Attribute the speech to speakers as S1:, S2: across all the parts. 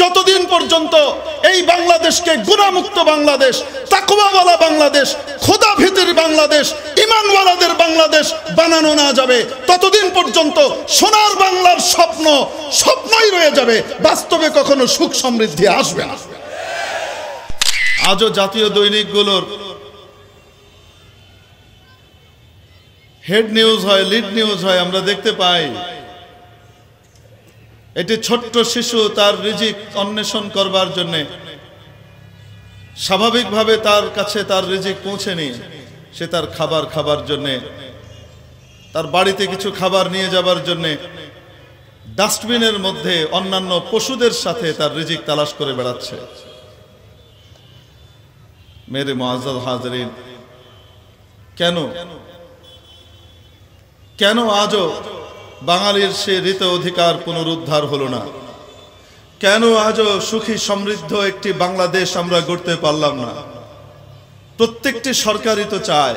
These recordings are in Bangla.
S1: যতদিন পর্যন্ত এই বাংলাদেশকে গুণামুক্ত বাংলাদেশ তাকুয়াওয়ালা বাংলাদেশ খোদা ভীতির বাংলাদেশ ইমানওয়ালাদের বাংলাদেশ বানানো না যাবে ততদিন পর্যন্ত সোনার বাংলার স্বপ্ন স্বপ্নই রয়ে যাবে বাস্তবে কখনো সুখ সমৃদ্ধি আসবে না আজও জাতীয় দৈনিকগুলোর হেড নিউজ হয় লিড নিউজ হয় আমরা দেখতে পাই এটি ছোট্ট শিশু তার রিজিক অন্বেষণ করবার জন্যে স্বাভাবিকভাবে তার কাছে তার রিজিক পৌঁছেনি সে তার খাবার খাবার জন্যে তার বাড়িতে কিছু খাবার নিয়ে যাবার জন্যে ডাস্টবিনের মধ্যে অন্যান্য পশুদের সাথে তার রিজিক তালাশ করে বেড়াচ্ছে মেরে মহাজাদ হাজরিন কেন কেন আজও বাঙালির সে ঋত অধিকার পুনরুদ্ধার হলো না কেন আজও সুখী সমৃদ্ধ একটি বাংলাদেশ আমরা গড়তে পারলাম না প্রত্যেকটি সরকারই তো চায়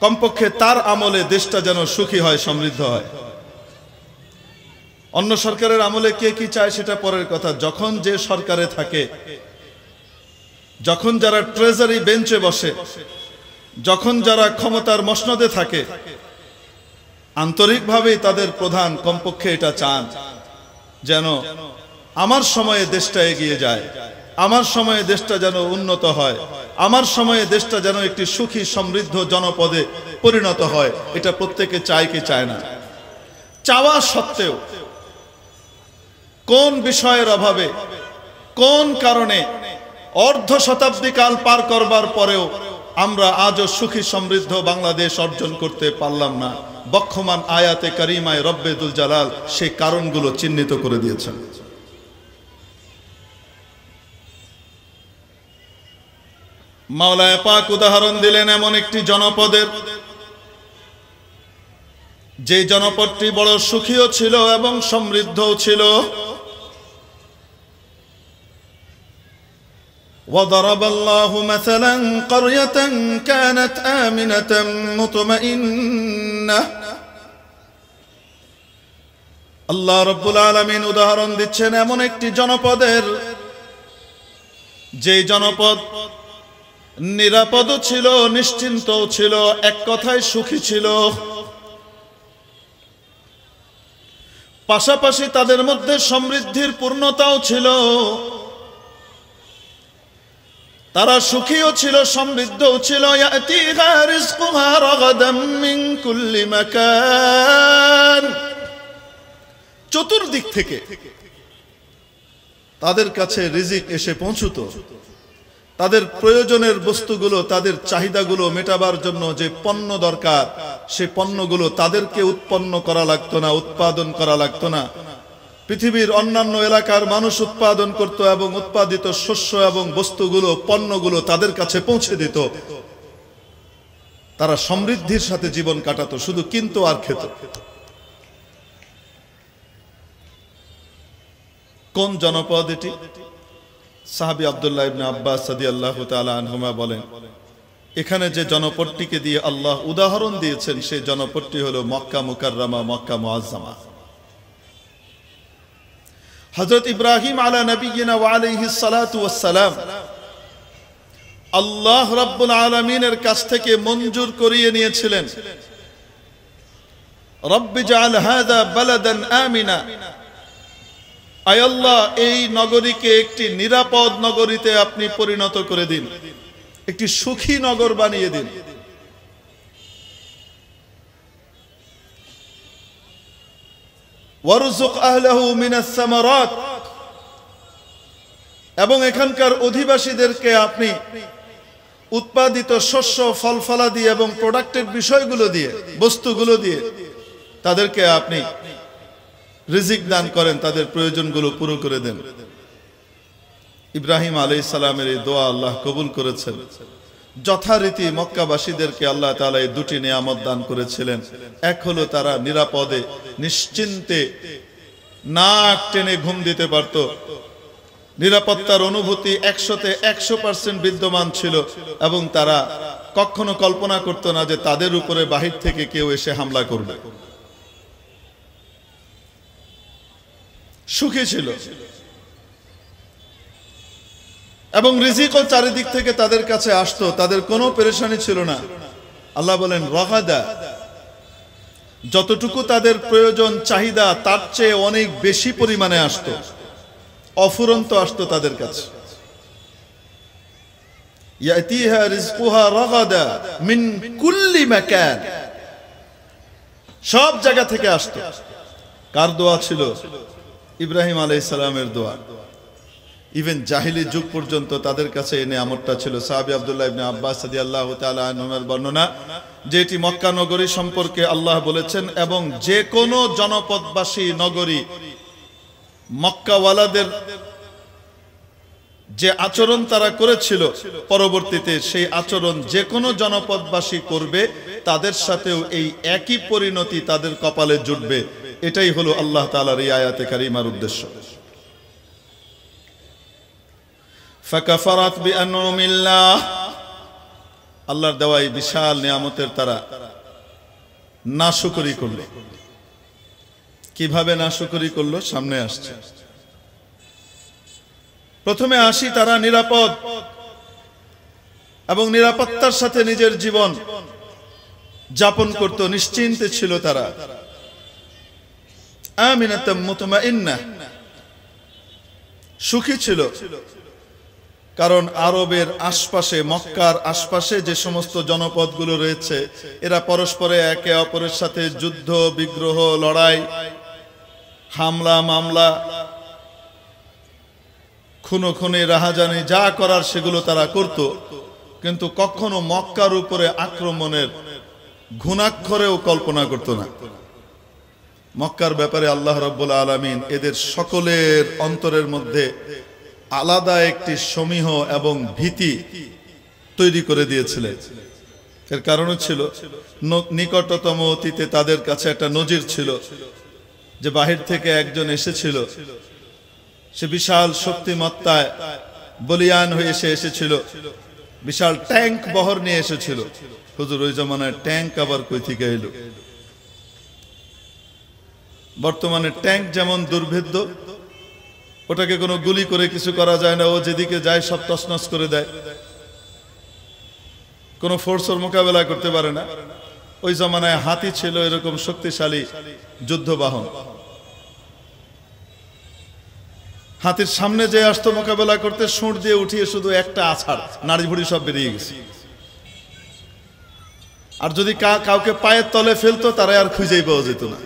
S1: কমপক্ষে তার আমলে দেশটা যেন সুখী হয় সমৃদ্ধ হয় অন্য সরকারের আমলে কে কি চায় সেটা পরের কথা যখন যে সরকারে থাকে যখন যারা ট্রেজারি বেঞ্চে বসে যখন যারা ক্ষমতার মসনদে থাকে আন্তরিকভাবেই তাদের প্রধান কমপক্ষে এটা চান যেন আমার সময়ে দেশটা এগিয়ে যায় আমার সময়ে দেশটা যেন উন্নত হয় আমার সময়ে দেশটা যেন একটি সুখী সমৃদ্ধ জনপদে পরিণত হয় এটা প্রত্যেকে চায় কি চায় না চাওয়া সত্ত্বেও কোন বিষয়ের অভাবে কোন কারণে অর্ধ শতাব্দী কাল পার করবার পরেও আমরা আজও সুখী সমৃদ্ধ বাংলাদেশ অর্জন করতে পারলাম না বক্ষমান আয়াতে করিমায় রব্বেদুল জালাল সেই কারণগুলো চিহ্নিত করে দিয়েছেন মাওলায় পাক উদাহরণ দিলেন এমন একটি জনপদের যে জনপদটি বড় সুখীও ছিল এবং সমৃদ্ধ ছিল وضرب الله مثلا قرية كانت آمنة مطمئنة আল্লাহ রব্বুল আলমিন উদাহরণ দিচ্ছেন এমন একটি জনপদের যে জনপদ নিরাপদ ছিল নিশ্চিন্ত ছিল এক কথায় সুখী ছিল পাশাপাশি তাদের মধ্যে সমৃদ্ধির পূর্ণতাও ছিল তারা সুখীও ছিল সমৃদ্ধও ছিল কুমার চতুর্দিক থেকে তাদের কাছে রিজিক এসে পৌঁছুত তাদের প্রয়োজনের বস্তুগুলো তাদের চাহিদাগুলো মেটাবার জন্য যে পণ্য দরকার সে পণ্যগুলো তাদেরকে উৎপন্ন করা লাগত না উৎপাদন করা লাগতো না পৃথিবীর অন্যান্য এলাকার মানুষ উৎপাদন করত এবং উৎপাদিত শস্য এবং বস্তুগুলো পণ্যগুলো তাদের কাছে পৌঁছে দিত তারা সমৃদ্ধির সাথে জীবন কাটাতো শুধু কিন্তু আর খেত কোন জনপদ এটি সাহাবি আবদুল্লাহ ইবনে আব্বাস সাদি আল্লাহ তালা বলেন এখানে যে জনপদটিকে দিয়ে আল্লাহ উদাহরণ দিয়েছেন সেই জনপদটি হল মক্কা মুকাররামা মক্কা মোয়াজ্জামা হজরত ইব্রাহিম আলা নবীনা আলহি সালাম আল্লাহ রব্বুল আলমিনের কাছ থেকে মঞ্জুর করিয়ে নিয়েছিলেন রব্বি রব্বিজাল হাদা বালাদান আমিনা আয়াল্লাহ এই নগরীকে একটি নিরাপদ নগরীতে আপনি পরিণত করে দিন একটি সুখী নগর বানিয়ে দিন এবং এখানকার অধিবাসীদেরকে আপনি উৎপাদিত শস্য ফলফলা দিয়ে এবং প্রোডাক্টের বিষয়গুলো দিয়ে বস্তুগুলো দিয়ে তাদেরকে আপনি রিজিক দান করেন তাদের প্রয়োজনগুলো পুরো করে দেন ইব্রাহিম আলি সালামের এই দোয়া আল্লাহ কবুল করেছেন যথারীতি মক্কাবাসীদেরকে আল্লাহ তালা এই দুটি নিয়ামত দান করেছিলেন এক হলো তারা নিরাপদে নিশ্চিন্তে নাক টেনে ঘুম দিতে পারত নিরাপত্তার অনুভূতি একশোতে একশো পার্সেন্ট বিদ্যমান ছিল এবং তারা কখনো কল্পনা করত না যে তাদের উপরে বাহির থেকে কেউ এসে হামলা করবে সুখী ছিল এবং রিজিকও চারিদিক থেকে তাদের কাছে আসতো তাদের কোনো পেরেশানি ছিল না আল্লাহ বলেন রহাদা যতটুকু তাদের প্রয়োজন চাহিদা তার চেয়ে অনেক বেশি পরিমাণে আসতো অফুরন্ত আসতো তাদের কাছে সব জায়গা থেকে আসতো কার দোয়া ছিল ইব্রাহিম আলাই সালামের দোয়া ইভেন জাহিলি যুগ পর্যন্ত তাদের কাছে এনে আমরটা ছিল সাহাবি আবদুল্লাহ ইবনে আব্বাস সাদি আল্লাহ তালের বর্ণনা যেটি মক্কা নগরী সম্পর্কে আল্লাহ বলেছেন এবং যে কোনো জনপদবাসী নগরী মক্কাওয়ালাদের যে আচরণ তারা করেছিল পরবর্তীতে সেই আচরণ যে কোনো জনপদবাসী করবে তাদের সাথেও এই একই পরিণতি তাদের কপালে জুটবে এটাই হলো আল্লাহ তালার এই আয়াতে কারিমার উদ্দেশ্য ফাকাফারাত আল্লাহর দেওয়াই বিশাল নিয়ামতের তারা নাশুকরি করল কিভাবে নাশুকরি করল সামনে আসছে প্রথমে আসি তারা নিরাপদ এবং নিরাপত্তার সাথে নিজের জীবন যাপন করত নিশ্চিন্তে ছিল তারা সুখী ছিল কারণ আরবের আশপাশে মক্কার আশপাশে যে সমস্ত জনপদগুলো রয়েছে এরা পরস্পরে একে অপরের সাথে যুদ্ধ বিগ্রহ লড়াই হামলা মামলা খুনো খুনে রাহাজানি যা করার সেগুলো তারা করত কিন্তু কখনো মক্কার উপরে আক্রমণের ঘুণাক্ষরেও কল্পনা করত না মক্কার ব্যাপারে আল্লাহ রব্বুল আলমিন এদের সকলের অন্তরের মধ্যে আলাদা একটি সমীহ এবং ভীতি তৈরি করে দিয়েছিলেন এর কারণ ছিল নিকটতম অতীতে তাদের কাছে একটা নজির ছিল যে বাহির থেকে একজন এসেছিল সে বিশাল শক্তিমত্তায় বলিয়ান হয়ে সে এসেছিল বিশাল ট্যাঙ্ক বহর নিয়ে এসেছিল হুজুর ওই জমানায় ট্যাঙ্ক আবার কই থেকে এলো বর্তমানে ট্যাঙ্ক যেমন দুর্ভেদ্য ওটাকে কোনো গুলি করে কিছু করা যায় না ও যেদিকে যায় সব তসনস করে দেয় কোনো ফোর্সর মোকাবেলা করতে পারে না ওই জমানায় হাতি ছিল এরকম শক্তিশালী যুদ্ধবাহন হাতির সামনে যে আসত মোকাবেলা করতে সুঁট দিয়ে উঠিয়ে শুধু একটা আছাড় নারী ভুড়ি সব বেরিয়ে গেছে আর যদি কাউকে পায়ের তলে ফেলতো তারা আর খুঁজেই পাওয়া যেত না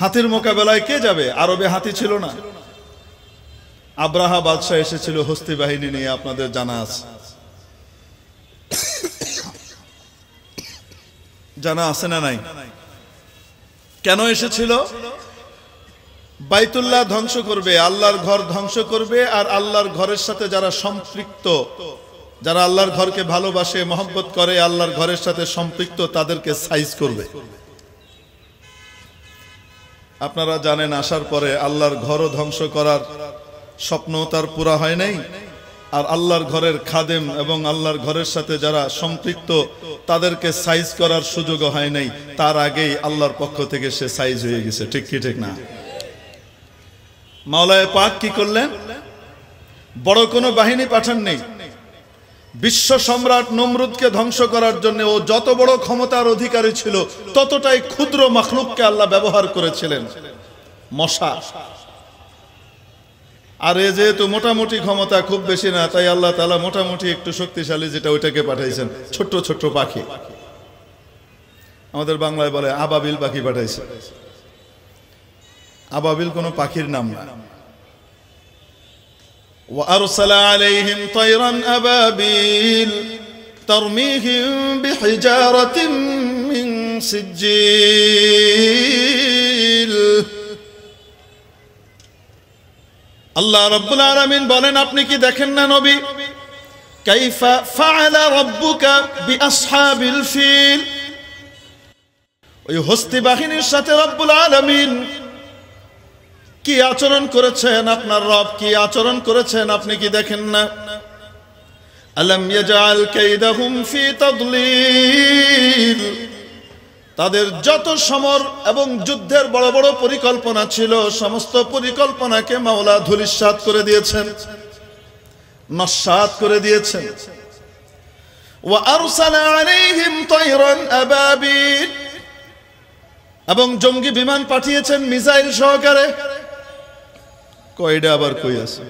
S1: হাতির মোকাবেলায় কে যাবে আরবে হাতি ছিল না আব্রাহা বাদশাহ এসেছিল হস্তি বাহিনী নিয়ে আপনাদের জানা আছে জানা আছে না নাই কেন এসেছিল বাইতুল্লাহ ধ্বংস করবে আল্লাহর ঘর ধ্বংস করবে আর আল্লাহর ঘরের সাথে যারা সম্পৃক্ত যারা আল্লাহর ঘরকে ভালোবাসে মহব্বত করে আল্লাহর ঘরের সাথে সম্পৃক্ত তাদেরকে সাইজ করবে আপনারা জানেন আসার পরে আল্লাহর ঘরও ধ্বংস করার স্বপ্ন তার পুরা হয় নাই আর আল্লাহর ঘরের খাদেম এবং আল্লাহর ঘরের সাথে যারা সম্পৃক্ত তাদেরকে সাইজ করার সুযোগও হয় নাই তার আগেই আল্লাহর পক্ষ থেকে সে সাইজ হয়ে গেছে ঠিক কি ঠিক না মাওলায় পাক কি করলেন বড় কোনো বাহিনী পাঠান নেই বিশ্ব সম্রাট নমরুদকে ধ্বংস করার জন্য ও যত বড় ক্ষমতার অধিকারী ছিল ততটাই ক্ষুদ্র মখলুককে আল্লাহ ব্যবহার করেছিলেন মশা আর এ যেহেতু মোটামুটি ক্ষমতা খুব বেশি না তাই আল্লাহ তালা মোটামুটি একটু শক্তিশালী যেটা ওইটাকে পাঠাইছেন ছোট্ট ছোট্ট পাখি আমাদের বাংলায় বলে আবাবিল পাখি পাঠাইছে আবাবিল কোনো পাখির নাম না وأرسل عليهم طيرا أبابيل ترميهم بحجارة من سجيل الله رب العالمين بولن اپنی کی دیکھن نبی كيف فعل ربك بأصحاب الفيل ويهستي باخين الشتي رب العالمين কি আচরণ করেছেন আপনার রব কি আচরণ করেছেন আপনি কি দেখেন না আলম ইয়াজাল কাইদাহুম ফি তাদলিল তাদের যত সমর এবং যুদ্ধের বড় বড় পরিকল্পনা ছিল সমস্ত পরিকল্পনাকে মাওলা ধুলিসাত করে দিয়েছেন নস্বাদ করে দিয়েছেন এবং জঙ্গি বিমান পাঠিয়েছেন মিসাইল সহকারে কয়েডে আবার কই আছে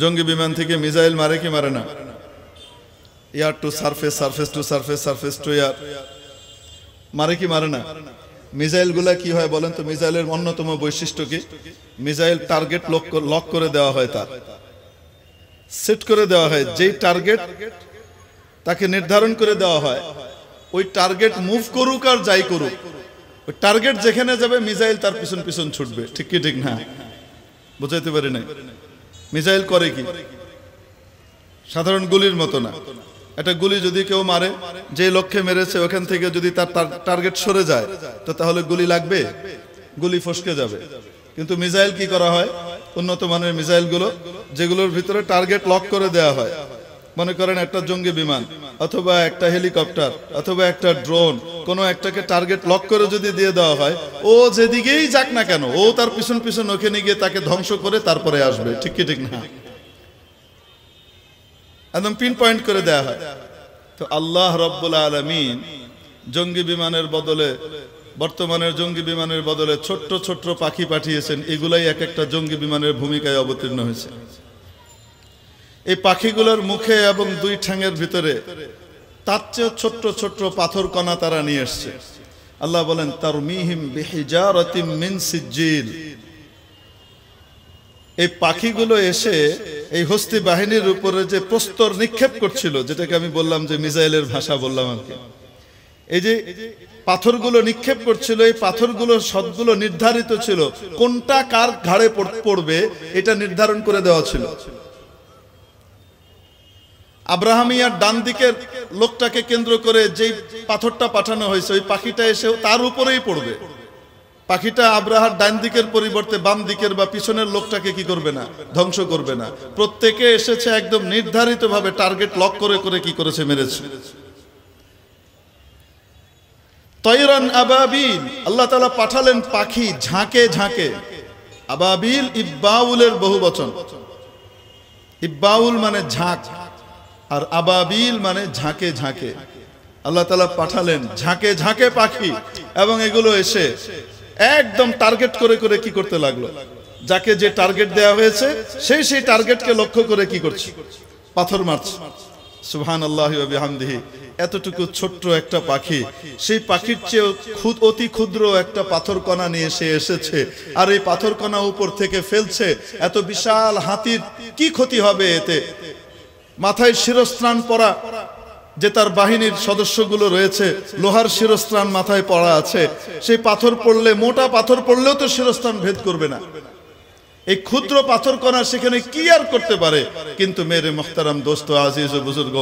S1: জঙ্গি বিমান থেকে মিসাইল মারে কি মারে না air to surface surface to surface surface to air মারে কি মারে না গুলা কি হয় বলেন তো মিসাইলের অন্যতম বৈশিষ্ট্য কি মিসাইল টার্গেট লক করে দেওয়া হয় তার সেট করে দেওয়া হয় যেই টার্গেট তাকে নির্ধারণ করে দেওয়া হয় ওই টার্গেট মুভ করুক আর যাই করুক ওই টার্গেট যেখানে যাবে মিজাইল তার পিছন পিছন ছুটবে ঠিক কি ঠিক না বোঝাইতে পারি নাই মিজাইল করে কি সাধারণ গুলির মতো না একটা গুলি যদি কেউ মারে যে লক্ষ্যে মেরেছে ওখান থেকে যদি তার টার্গেট সরে যায় তো তাহলে গুলি লাগবে গুলি ফসকে যাবে কিন্তু মিজাইল কি করা হয় উন্নত মানের মিজাইল গুলো যেগুলোর ভিতরে টার্গেট লক করে দেয়া হয় মনে করেন একটা জঙ্গি বিমান অথবা একটা হেলিকপ্টার অথবা একটা ড্রোন কোন একটাকে টার্গেট লক করে যদি দিয়ে দেওয়া হয় ও যেদিকেই যাক না কেন ও তার পিছন পিছন ওখানে গিয়ে তাকে ধ্বংস করে তারপরে আসবে ঠিক কি ঠিক না একদম পিন পয়েন্ট করে দেয়া হয় তো আল্লাহ রব্বুল আলমিন জঙ্গি বিমানের বদলে বর্তমানের জঙ্গি বিমানের বদলে ছোট্ট ছোট্ট পাখি পাঠিয়েছেন এগুলাই এক একটা জঙ্গি বিমানের ভূমিকায় অবতীর্ণ হয়েছে এই পাখিগুলোর মুখে এবং দুই ঠ্যাঙের ভিতরে তার চেয়ে ছোট্ট ছোট্ট পাথর কণা তারা নিয়ে এসছে আল্লাহ বলেন তার মিহিম সিজিল এই পাখিগুলো এসে এই হস্তি বাহিনীর উপরে যে প্রস্তর নিক্ষেপ করছিল যেটাকে আমি বললাম যে মিজাইলের ভাষা বললাম আমি এই যে পাথরগুলো নিক্ষেপ করছিল এই পাথরগুলো সদগুলো নির্ধারিত ছিল কোনটা কার ঘাড়ে পড়বে এটা নির্ধারণ করে দেওয়া ছিল আব্রাহামিয়ার ডান দিকের লোকটাকে কেন্দ্র করে যেই পাথরটা পাঠানো হয়েছে ওই পাখিটা এসে তার উপরেই পড়বে পাখিটা আব্রাহার ডান দিকের পরিবর্তে বাম দিকের বা পিছনের লোকটাকে কি করবে না ধ্বংস করবে না প্রত্যেকে এসেছে একদম ভাবে টার্গেট লক করে করে কি করেছে মেরেছে তৈরান আবাবিল আল্লাহ তালা পাঠালেন পাখি ঝাঁকে ঝাঁকে আবাবিল ইব্বাউলের বহু বচন ইব্বাউল মানে ঝাঁক আর আবাবিল মানে ঝাঁকে ঝাঁকে আল্লাহ তালা পাঠালেন ঝাঁকে ঝাঁকে পাখি এবং এগুলো এসে একদম টার্গেট করে করে কি করতে লাগলো যাকে যে টার্গেট দেয়া হয়েছে সেই সেই টার্গেটকে লক্ষ্য করে কি করছে পাথর মারছে সুহান আল্লাহ এতটুকু ছোট্ট একটা পাখি সেই পাখির চেয়েও খুদ অতি ক্ষুদ্র একটা কণা নিয়ে সে এসেছে আর এই পাথর কণা উপর থেকে ফেলছে এত বিশাল হাতির কি ক্ষতি হবে এতে মাথায় শিরস্ত্রাণ পরা যে তার বাহিনীর সদস্যগুলো রয়েছে লোহার শিরস্ত্রাণ মাথায় পড়া আছে সেই পাথর পড়লে মোটা পাথর পড়লেও তো শিরস্থান ভেদ করবে না এই ক্ষুদ্র পাথর কণা সেখানে কি আর করতে পারে কিন্তু মেরে মোখতারাম দোস্ত আজিজ ও বুজুর্গ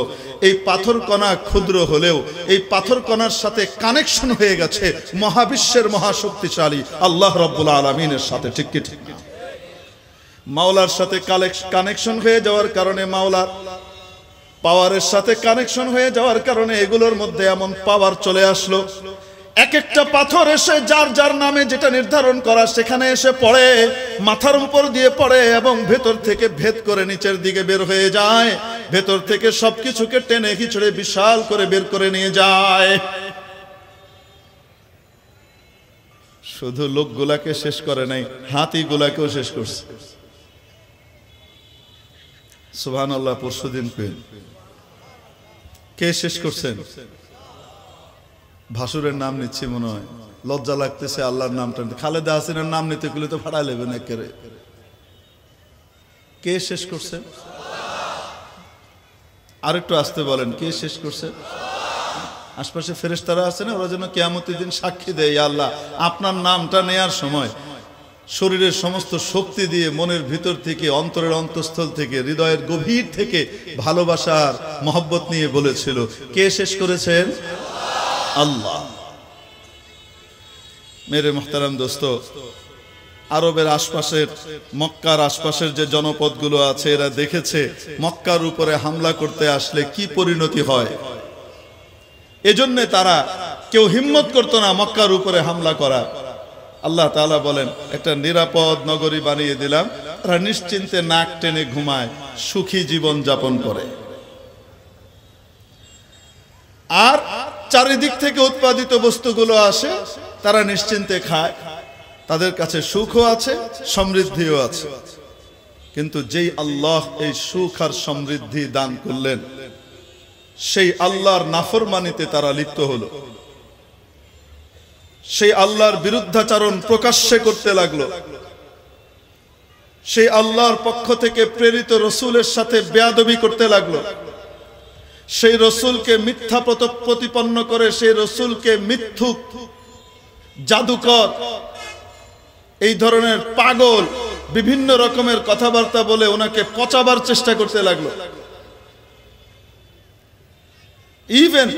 S1: এই পাথর কণা ক্ষুদ্র হলেও এই পাথর কণার সাথে কানেকশন হয়ে গেছে মহাবিশ্বের মহাশক্তিশালী আল্লাহ রব্বুল্লা আলমিনের সাথে ঠিক কি ঠিক মাওলার সাথে কানেকশন হয়ে যাওয়ার কারণে মাওলার পাওয়ারের সাথে কানেকশন হয়ে যাওয়ার কারণে এগুলোর মধ্যে এমন পাওয়ার চলে আসলো এক একটা পাথর এসে যার যার নামে যেটা নির্ধারণ করা সেখানে এসে পড়ে মাথার উপর দিয়ে পড়ে এবং ভেতর থেকে ভেদ করে নিচের দিকে বের হয়ে যায় ভেতর থেকে সবকিছুকে টেনে খিচড়ে বিশাল করে বের করে নিয়ে যায় শুধু লোকগুলাকে শেষ করে নাই হাতিগুলাকেও শেষ করছে আল্লাহ পরশুদিন পেয়ে কে শেষ করছেন ভাসুরের নাম নিচ্ছি মনে হয় লজ্জা লাগতেছে আল্লাহর নামটা খালেদা হাসিনের নাম নিতে গেলে তো ভাড়া লেবেন একেবারে কে শেষ করছে আর একটু আসতে বলেন কে শেষ করছে আশপাশে ফেরেস্তারা আছে না ওরা যেন কেয়ামতের দিন সাক্ষী দেয় আল্লাহ আপনার নামটা নেয়ার সময় শরীরের সমস্ত শক্তি দিয়ে মনের ভিতর থেকে অন্তরের অন্তঃস্থল থেকে হৃদয়ের গভীর থেকে ভালোবাসার মহব্বত নিয়ে বলেছিল কে শেষ করেছেন আল্লাহ মেরে মোহতারাম দোস্ত আরবের আশপাশের মক্কার আশপাশের যে জনপদগুলো আছে এরা দেখেছে মক্কার উপরে হামলা করতে আসলে কি পরিণতি হয় এজন্যে তারা কেউ হিম্মত করতো না মক্কার উপরে হামলা করা আল্লাহ তালা বলেন একটা নিরাপদ নগরী বানিয়ে দিলাম তারা নিশ্চিন্তে নাক টেনে ঘুমায় সুখী জীবন যাপন করে আর চারিদিক থেকে উৎপাদিত বস্তুগুলো আসে তারা নিশ্চিন্তে খায় তাদের কাছে সুখও আছে সমৃদ্ধিও আছে কিন্তু যেই আল্লাহ এই সুখ আর সমৃদ্ধি দান করলেন সেই আল্লাহর নাফরমানিতে তারা লিপ্ত হলো সেই আল্লাহর বিরুদ্ধাচারণ প্রকাশ্যে করতে লাগলো সেই আল্লাহর পক্ষ থেকে প্রেরিত রসুলের সাথে বেয়াদবি করতে লাগলো সেই রসুলকে মিথ্যা প্রতিপন্ন করে সেই রসুলকে মিথ্যুক জাদুকর এই ধরনের পাগল বিভিন্ন রকমের কথাবার্তা বলে ওনাকে পচাবার চেষ্টা করতে লাগলো ইভেন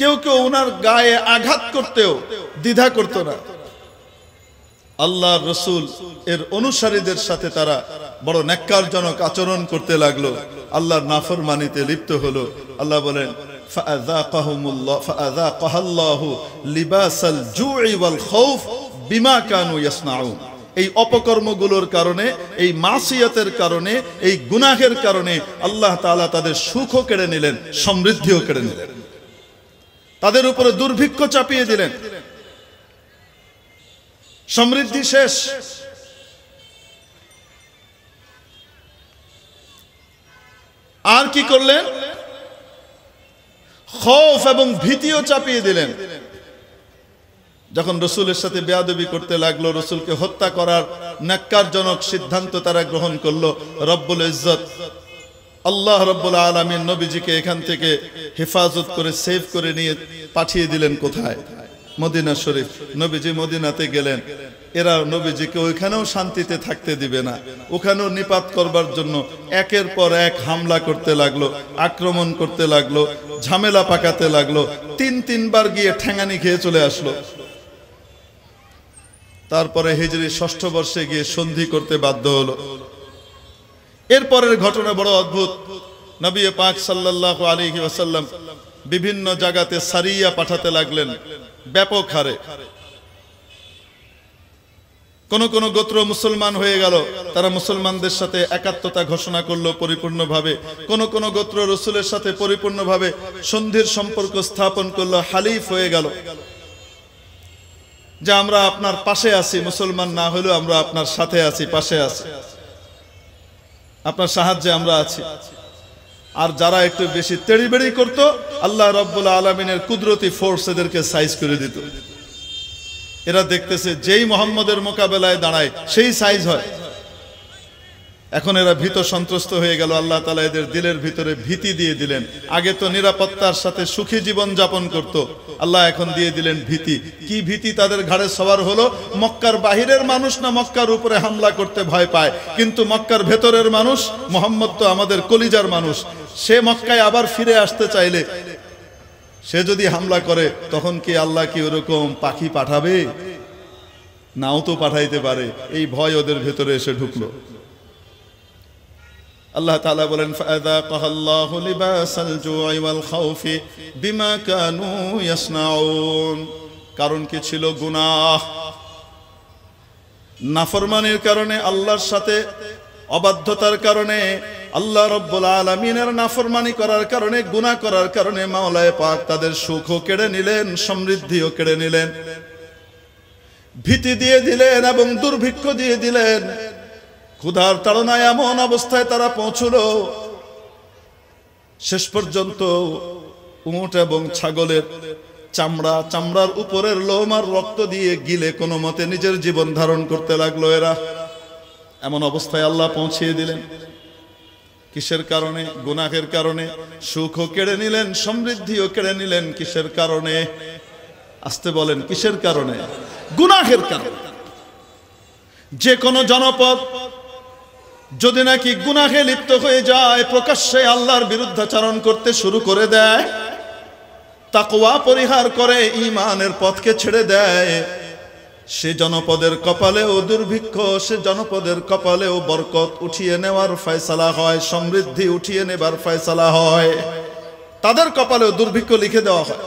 S1: কেউ কেউ ওনার গায়ে আঘাত করতেও দ্বিধা করত না আল্লাহ রসুল এর অনুসারীদের সাথে তারা বড় ন্যাক্কারজনক আচরণ করতে লাগলো আল্লাহর নাফরমানিতে লিপ্ত হলো আল্লাহ বলেন লিবাসাল জুই ওয়াল খাউফ বিমা কানু ইয়াসনাউন এই অপকর্মগুলোর কারণে এই মাসিয়াতের কারণে এই গুনাহের কারণে আল্লাহ তালা তাদের সুখও কেড়ে নিলেন সমৃদ্ধিও কেড়ে নিলেন তাদের উপরে দুর্ভিক্ষ চাপিয়ে দিলেন সমৃদ্ধি শেষ আর কি করলেন খফ এবং ভীতিও চাপিয়ে দিলেন যখন রসুলের সাথে বেয়াদবি করতে লাগলো রসুলকে হত্যা করার ন্যাক্কারজনক সিদ্ধান্ত তারা গ্রহণ করলো রব্বুল ইজ্জত আল্লাহ রব্বুল আলমীর নবীজিকে এখান থেকে হেফাজত করে সেভ করে নিয়ে পাঠিয়ে দিলেন কোথায় মদিনা শরীফ নবীজি মদিনাতে গেলেন এরা নবীজিকে ওইখানেও শান্তিতে থাকতে দিবে না ওখানেও নিপাত করবার জন্য একের পর এক হামলা করতে লাগলো আক্রমণ করতে লাগলো ঝামেলা পাকাতে লাগলো তিন তিনবার গিয়ে ঠেঙানি খেয়ে চলে আসলো তারপরে হিজরি ষষ্ঠ বর্ষে গিয়ে সন্ধি করতে বাধ্য হলো এরপরের ঘটনা বড় অদ্ভুত নবী পাক সাল্লাহ আলী আসাল্লাম বিভিন্ন জায়গাতে সারিয়া পাঠাতে লাগলেন ব্যাপক হারে কোন কোন গোত্র মুসলমান হয়ে গেল তারা মুসলমানদের সাথে একাত্মতা ঘোষণা করলো পরিপূর্ণভাবে কোন কোন গোত্র রসুলের সাথে পরিপূর্ণভাবে সন্ধির সম্পর্ক স্থাপন করলো হালিফ হয়ে গেল যে আমরা আপনার পাশে আছি মুসলমান না হলেও আমরা আপনার সাথে আছি পাশে আছি আপনার সাহায্যে আমরা আছি আর যারা একটু বেশি তেড়িবেড়ি করত আল্লাহ রব্বুল্লা আলমিনের কুদরতি ফোর্স এদেরকে সাইজ করে দিত এরা দেখতেছে যেই মোহাম্মদের মোকাবেলায় দাঁড়ায় সেই সাইজ হয় এখন এরা ভীত সন্ত্রস্ত হয়ে গেল আল্লাহ তালা এদের দিলের ভিতরে ভীতি দিয়ে দিলেন আগে তো নিরাপত্তার সাথে সুখী জীবন যাপন করত। আল্লাহ এখন দিয়ে দিলেন ভীতি কি ভীতি তাদের ঘাড়ে সবার হলো মক্কার বাহিরের মানুষ না মক্কার উপরে হামলা করতে ভয় পায় কিন্তু মক্কার ভেতরের মানুষ মোহাম্মদ তো আমাদের কলিজার মানুষ সে মক্কায় আবার ফিরে আসতে চাইলে সে যদি হামলা করে তখন কি আল্লাহ কি ওরকম পাখি পাঠাবে নাও তো পাঠাইতে পারে এই ভয় ওদের ভেতরে এসে ঢুকলো আল্লাহ তাআলা বলেন ফাযাকাহাল্লাহু লিবাসাল জুই ওয়াল খাউফি বিমা কানু ইয়াসনাউন কারণ কি ছিল গুনাহ নাফরমানির কারণে আল্লাহর সাথে অবাধ্যতার কারণে আল্লাহ রব্বুল আলমিনের নাফরমানি করার কারণে গুণা করার কারণে মাওলায় পাক তাদের সুখও কেড়ে নিলেন সমৃদ্ধিও কেড়ে নিলেন ভীতি দিয়ে দিলেন এবং দুর্ভিক্ষ দিয়ে দিলেন ক্ষুধার তাড়নায় এমন অবস্থায় তারা পৌঁছল শেষ পর্যন্ত উঁট এবং ছাগলের চামড়া চামড়ার উপরের লোম আর রক্ত দিয়ে গিলে কোনো মতে নিজের জীবন ধারণ করতে লাগলো এরা এমন অবস্থায় আল্লাহ পৌঁছিয়ে দিলেন কিসের কারণে গুনাহের কারণে সুখও কেড়ে নিলেন সমৃদ্ধিও কেড়ে নিলেন কিসের কারণে আসতে বলেন কিসের কারণে গুনাহের কারণে যে কোনো জনপদ যদি নাকি গুনাহে লিপ্ত হয়ে যায় প্রকাশ্যে আল্লাহর বিরুদ্ধাচারণ করতে শুরু করে দেয় তাকুয়া পরিহার করে ইমানের পথকে ছেড়ে দেয় সে জনপদের কপালেও দুর্ভিক্ষ সে জনপদের কপালেও বরকত উঠিয়ে নেওয়ার ফয়সালা হয় সমৃদ্ধি উঠিয়ে নেবার ফয়সালা হয় তাদের কপালেও দুর্ভিক্ষ লিখে দেওয়া হয়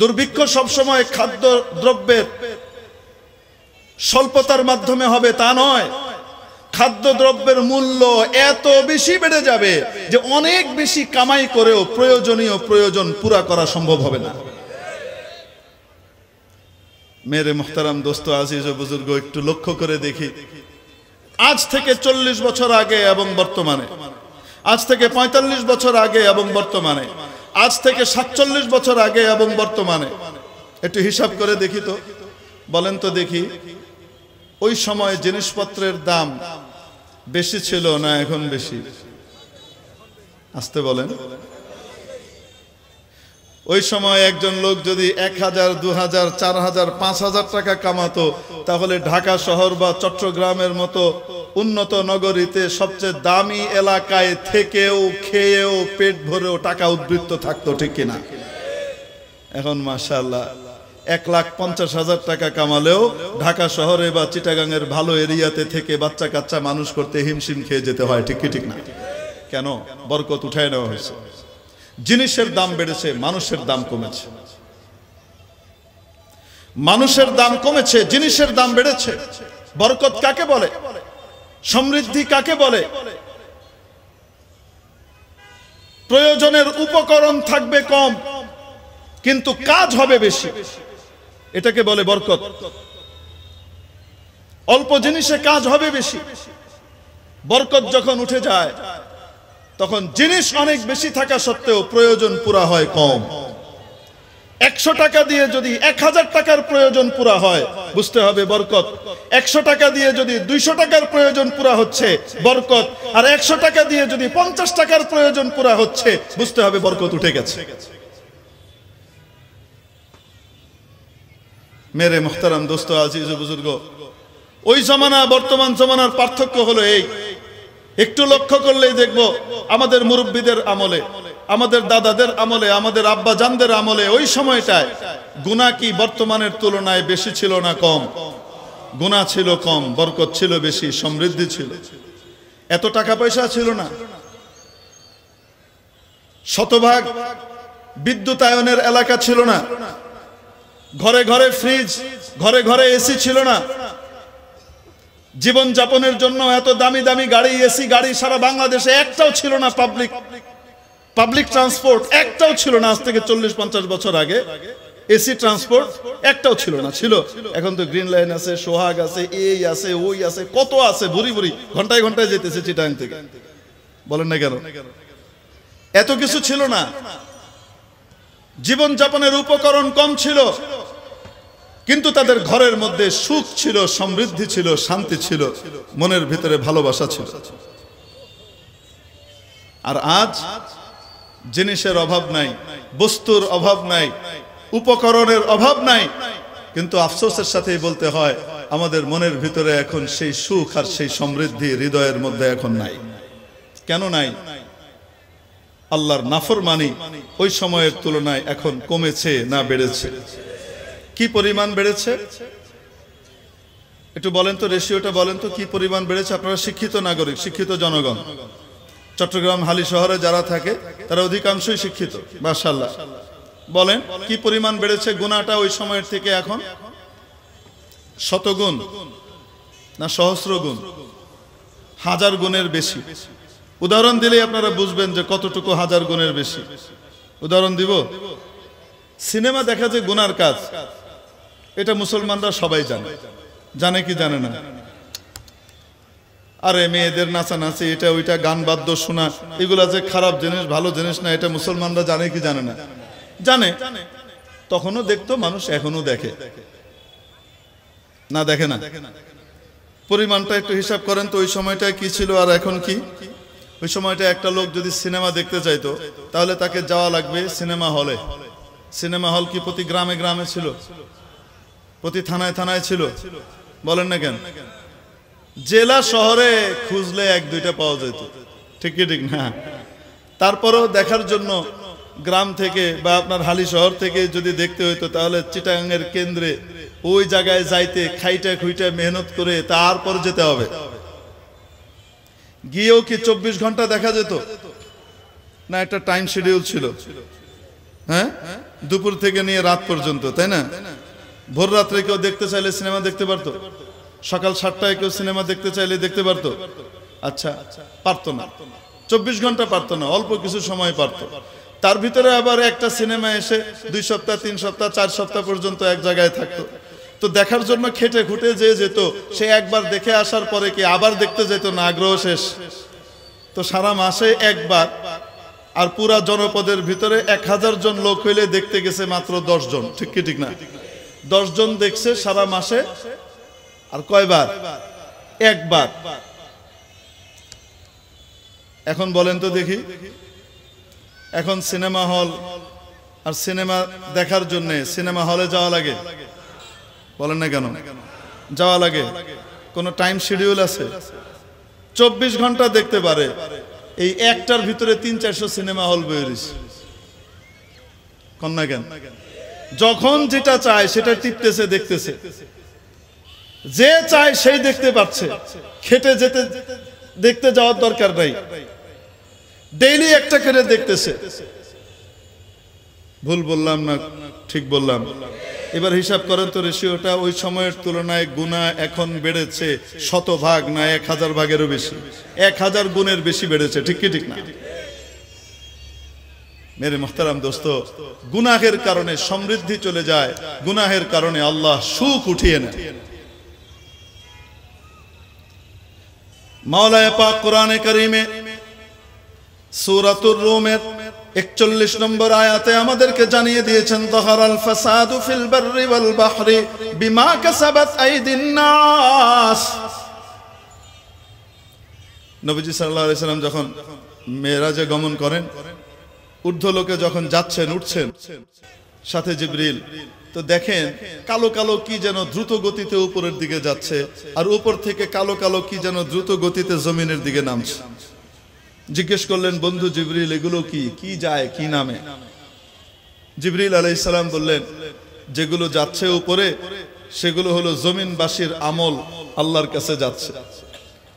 S1: দুর্ভিক্ষ সবসময় খাদ্য দ্রব্যের স্বল্পতার মাধ্যমে হবে তা নয় খাদ্যদ্রব্যের মূল্য এত বেশি বেড়ে যাবে যে অনেক বেশি কামাই করেও প্রয়োজনীয় প্রয়োজন পুরা করা সম্ভব হবে না মেরে মোহতারাম দোস্ত আজিজ ও বুজুর্গ একটু লক্ষ্য করে দেখি আজ থেকে চল্লিশ বছর আগে এবং বর্তমানে আজ থেকে ৪৫ বছর আগে এবং বর্তমানে আজ থেকে সাতচল্লিশ বছর আগে এবং বর্তমানে একটু হিসাব করে দেখি তো বলেন তো দেখি ওই সময় জিনিসপত্রের দাম বেশি ছিল না এখন বেশি আসতে বলেন ওই সময় একজন লোক যদি এক হাজার দু হাজার চার হাজার পাঁচ হাজার টাকা কামাতো তাহলে ঢাকা শহর বা চট্টগ্রামের মতো উন্নত নগরীতে সবচেয়ে দামি এলাকায় থেকেও খেয়েও পেট ভরেও টাকা উদ্বৃত্ত থাকতো ঠিক কিনা এখন আল্লাহ এক লাখ পঞ্চাশ হাজার টাকা কামালেও ঢাকা শহরে বা চিটাগাংয়ের ভালো এরিয়াতে থেকে বাচ্চা কাচ্চা মানুষ করতে হিমশিম খেয়ে যেতে হয় ঠিক ঠিক না কেন বরকত উঠায় নেওয়া হয়েছে জিনিসের দাম বেড়েছে মানুষের দাম কমেছে মানুষের দাম কমেছে জিনিসের দাম বেড়েছে বরকত কাকে বলে সমৃদ্ধি কাকে বলে প্রয়োজনের উপকরণ থাকবে কম কিন্তু কাজ হবে বেশি এটাকে বলে বরকত অল্প জিনিসে কাজ হবে বেশি বরকত যখন উঠে যায় তখন জিনিস অনেক বেশি থাকা সত্ত্বেও প্রয়োজন পুরা হয় কম একশো টাকা দিয়ে যদি এক হাজার টাকার প্রয়োজন পুরা হয় বুঝতে হবে বরকত একশো টাকা দিয়ে যদি দুইশো টাকার প্রয়োজন পুরা হচ্ছে বরকত আর একশো টাকা দিয়ে যদি পঞ্চাশ টাকার প্রয়োজন পুরা হচ্ছে বুঝতে হবে বরকত উঠে গেছে মেরে মোখতারাম দোস্ত আজিজ বুজুর্গ ওই জমানা বর্তমান জমানার পার্থক্য হলো এই একটু লক্ষ্য করলেই দেখব আমাদের মুরব্বীদের আমলে আমাদের দাদাদের আমলে আমাদের আব্বা জানদের আমলে ওই সময়টায় গুণা কি বর্তমানের তুলনায় বেশি ছিল না কম গুণা ছিল কম বরকত ছিল বেশি সমৃদ্ধি ছিল এত টাকা পয়সা ছিল না শতভাগ বিদ্যুতায়নের এলাকা ছিল না ঘরে ঘরে ফ্রিজ ঘরে ঘরে এসি ছিল না জীবন যাপনের জন্য এত দামি দামি গাড়ি এসি গাড়ি সারা বাংলাদেশে একটাও ছিল না পাবলিক পাবলিক ট্রান্সপোর্ট একটাও ছিল না আজ থেকে চল্লিশ পঞ্চাশ বছর আগে এসি ট্রান্সপোর্ট একটাও ছিল না ছিল এখন তো গ্রিন লাইন আছে সোহাগ আছে এই আছে ওই আছে কত আছে বুড়ি বুড়ি ঘন্টায় ঘন্টায় যেতেছে চিটাং থেকে বলেন না কেন এত কিছু ছিল না জীবনযাপনের উপকরণ কম ছিল কিন্তু তাদের ঘরের মধ্যে সুখ ছিল সমৃদ্ধি ছিল শান্তি ছিল মনের ভিতরে ভালোবাসা ছিল আর আজ জিনিসের অভাব নাই বস্তুর অভাব নাই উপকরণের অভাব নাই কিন্তু আফসোসের সাথেই বলতে হয় আমাদের মনের ভিতরে এখন সেই সুখ আর সেই সমৃদ্ধি হৃদয়ের মধ্যে এখন নাই কেন নাই আল্লাহর মানি ওই সময়ের তুলনায় এখন কমেছে না বেড়েছে কি পরিমাণ বেড়েছে একটু বলেন তো রেশিওটা বলেন তো কি পরিমাণ বেড়েছে আপনারা শিক্ষিত নাগরিক শিক্ষিত জনগণ চট্টগ্রাম হালি শহরে যারা থাকে তারা অধিকাংশই শিক্ষিত মার্শাল্লাহ বলেন কি পরিমাণ বেড়েছে গুণাটা ওই সময়ের থেকে এখন শতগুণ না সহস্র গুণ হাজার গুণের বেশি উদাহরণ দিলেই আপনারা বুঝবেন যে কতটুকু হাজার গুণের বেশি উদাহরণ দিব সিনেমা দেখা যে গুনার কাজ এটা মুসলমানরা সবাই জানে জানে কি জানে না আরে মেয়েদের নাচানাচি এটা ওইটা গান বাদ্য শোনা এগুলা যে খারাপ জিনিস ভালো জিনিস না এটা মুসলমানরা জানে কি জানে না জানে তখনও দেখতো মানুষ এখনো দেখে না দেখে না পরিমাণটা একটু হিসাব করেন তো ওই সময়টা কি ছিল আর এখন কি ওই সময়টা একটা লোক যদি সিনেমা দেখতে চাইতো তাহলে তাকে যাওয়া লাগবে সিনেমা হলে সিনেমা হল কি প্রতি গ্রামে গ্রামে ছিল প্রতি থানায় থানায় ছিল বলেন না কেন জেলা শহরে খুঁজলে এক দুইটা পাওয়া যেত ঠিক কি ঠিক না তারপরেও দেখার জন্য গ্রাম থেকে বা আপনার হালি শহর থেকে যদি দেখতে হইতো তাহলে চিটাগাংয়ের কেন্দ্রে ওই জায়গায় যাইতে খাইটা খুইটা মেহনত করে তারপর যেতে হবে গিয়েও কি চব্বিশ ঘন্টা দেখা যেত না একটা টাইম শিডিউল ছিল হ্যাঁ দুপুর থেকে নিয়ে রাত পর্যন্ত তাই না ভোর রাত্রে কেউ দেখতে চাইলে সিনেমা দেখতে পারতো সকাল সাতটায় কেউ সিনেমা দেখতে চাইলে দেখতে পারতো আচ্ছা পারতো না চব্বিশ ঘন্টা পারতো না অল্প কিছু সময় পারতো তার ভিতরে আবার একটা সিনেমা এসে দুই সপ্তাহ তিন সপ্তাহ চার সপ্তাহ পর্যন্ত এক জায়গায় থাকতো তো দেখার জন্য খেটে খুঁটে যে যেত সে একবার দেখে আসার পরে কি আবার দেখতে যেত না আগ্রহ শেষ তো সারা মাসে একবার আর পুরা জনপদের ভিতরে এক হাজার জন লোক হইলে দেখতে গেছে মাত্র দশ জন ঠিক কি ঠিক না দশ জন দেখছে সারা মাসে আর কয়বার একবার এখন বলেন তো দেখি এখন সিনেমা হল আর সিনেমা দেখার জন্যে সিনেমা হলে যাওয়া লাগে বলেন না কেন যাওয়া লাগে কোনো টাইম শিডিউল আছে চব্বিশ ঘন্টা দেখতে পারে এই একটার ভিতরে তিন চারশো সিনেমা হল বই কন্যা কেন যখন যেটা চায় সেটা টিপতেছে দেখতেছে যে চায় সেই দেখতে পাচ্ছে খেটে যেতে দেখতে যাওয়ার দরকার নাই ডেইলি একটা করে দেখতেছে ভুল বললাম না ঠিক বললাম এবার হিসাব করেন তো রেশিওটা ওই সময়ের তুলনায় গুণা এখন বেড়েছে শতভাগ না এক হাজার ভাগেরও বেশি এক হাজার গুণের বেশি বেড়েছে ঠিক কি ঠিক না মেরে মোহতারাম দোস্ত গুনাহের কারণে সমৃদ্ধি চলে যায় গুনাহের কারণে আল্লাহ সুখ উঠিয়ে নেয় মাওলায় পাক কোরআনে কারিমে সুরাতুর রোমের একচল্লিশ নম্বর আয়াতে আমাদেরকে জানিয়ে দিয়েছেন তহর আল ফাসাদু ফিল বাররি ওয়াল বাহরি বিমা কাসাবাত আইদিন নাস নবীজি সাল্লাল্লাহু আলাইহি সাল্লাম যখন মেরাজে গমন করেন লোকে যখন যাচ্ছেন উঠছেন সাথে জিবরিল তো দেখেন কালো কালো কি যেন দ্রুত গতিতে উপরের দিকে যাচ্ছে আর উপর থেকে কালো কালো কি যেন দ্রুত গতিতে জমিনের দিকে নামছে জিজ্ঞেস করলেন বন্ধু জিবরিল এগুলো কি কি যায় কি নামে জিবরিল আলাইসালাম বললেন যেগুলো যাচ্ছে উপরে সেগুলো হলো জমিনবাসীর আমল আল্লাহর কাছে যাচ্ছে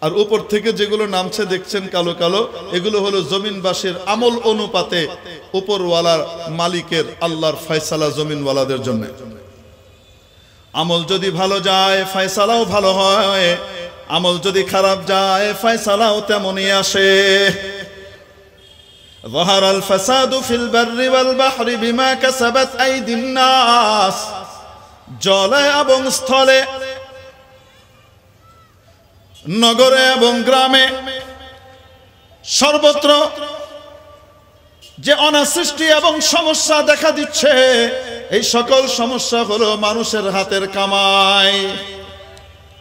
S1: আর উপর থেকে যেগুলো নামছে দেখছেন কালো কালো এগুলো হলো জমিনবাসীর আমল অনুপাতে উপরওয়ালার মালিকের আল্লাহর ফয়সালা জমিনওয়ালাদের জন্য আমল যদি ভালো যায় ফয়সালাও ভালো হয় আমল যদি খারাপ যায় ফয়সালাও তেমনই আসে ظهر الفساد في البر والبحر بما كسبت أيدي الناس জলে এবং স্থলে নগরে এবং গ্রামে সর্বত্র যে অনাসৃষ্টি এবং সমস্যা দেখা দিচ্ছে এই সকল সমস্যা হলো মানুষের হাতের কামায়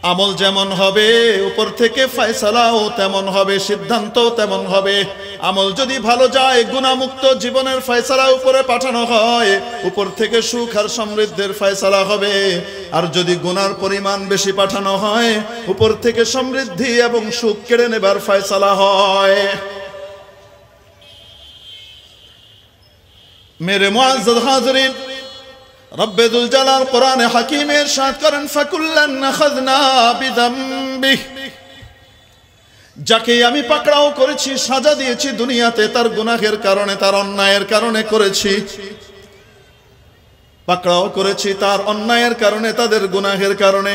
S1: আমল যেমন হবে উপর থেকে ফয়সালাও তেমন হবে সিদ্ধান্ত তেমন হবে আমল যদি ভালো যায় গুণামুক্ত জীবনের ফয়সালা উপরে পাঠানো হয় উপর থেকে সুখ আর সমৃদ্ধের ফয়সালা হবে আর যদি গুনার পরিমাণ বেশি পাঠানো হয় উপর থেকে সমৃদ্ধি এবং সুখ কেড়ে নেবার ফয়সালা হয় মেরে মোয়াজ হাজরিন রব্বেদুল জালাল কোরআনে হাকিমের সাথ করেন ফাকুল্লান খাজনা যাকে আমি পাকড়াও করেছি সাজা দিয়েছি দুনিয়াতে তার গুনাহের কারণে তার অন্যায়ের কারণে করেছি পাকড়াও করেছি তার অন্যায়ের কারণে তাদের গুনাহের কারণে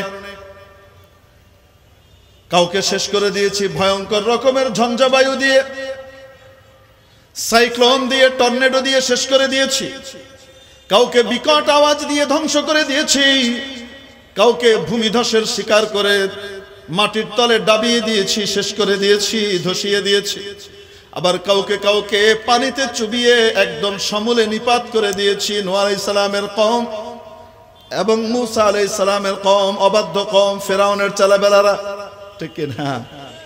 S1: কাউকে শেষ করে দিয়েছি ভয়ঙ্কর রকমের ঝঞ্ঝাবায়ু দিয়ে সাইক্লোন দিয়ে টর্নেডো দিয়ে শেষ করে দিয়েছি কাউকে বিকট আওয়াজ দিয়ে ধ্বংস করে দিয়েছি কাউকে ভূমিধসের শিকার করে মাটির তলে ডাবিয়ে দিয়েছি শেষ করে দিয়েছি ধসিয়ে দিয়েছি আবার কাউকে কাউকে পানিতে চুবিয়ে একদম সমূলে নিপাত করে দিয়েছি নোয়ার ইসলামের কম এবং মুসা আলাই সালামের কম অবাধ্য কম ফেরাউনের চালাবেলারা ঠিক না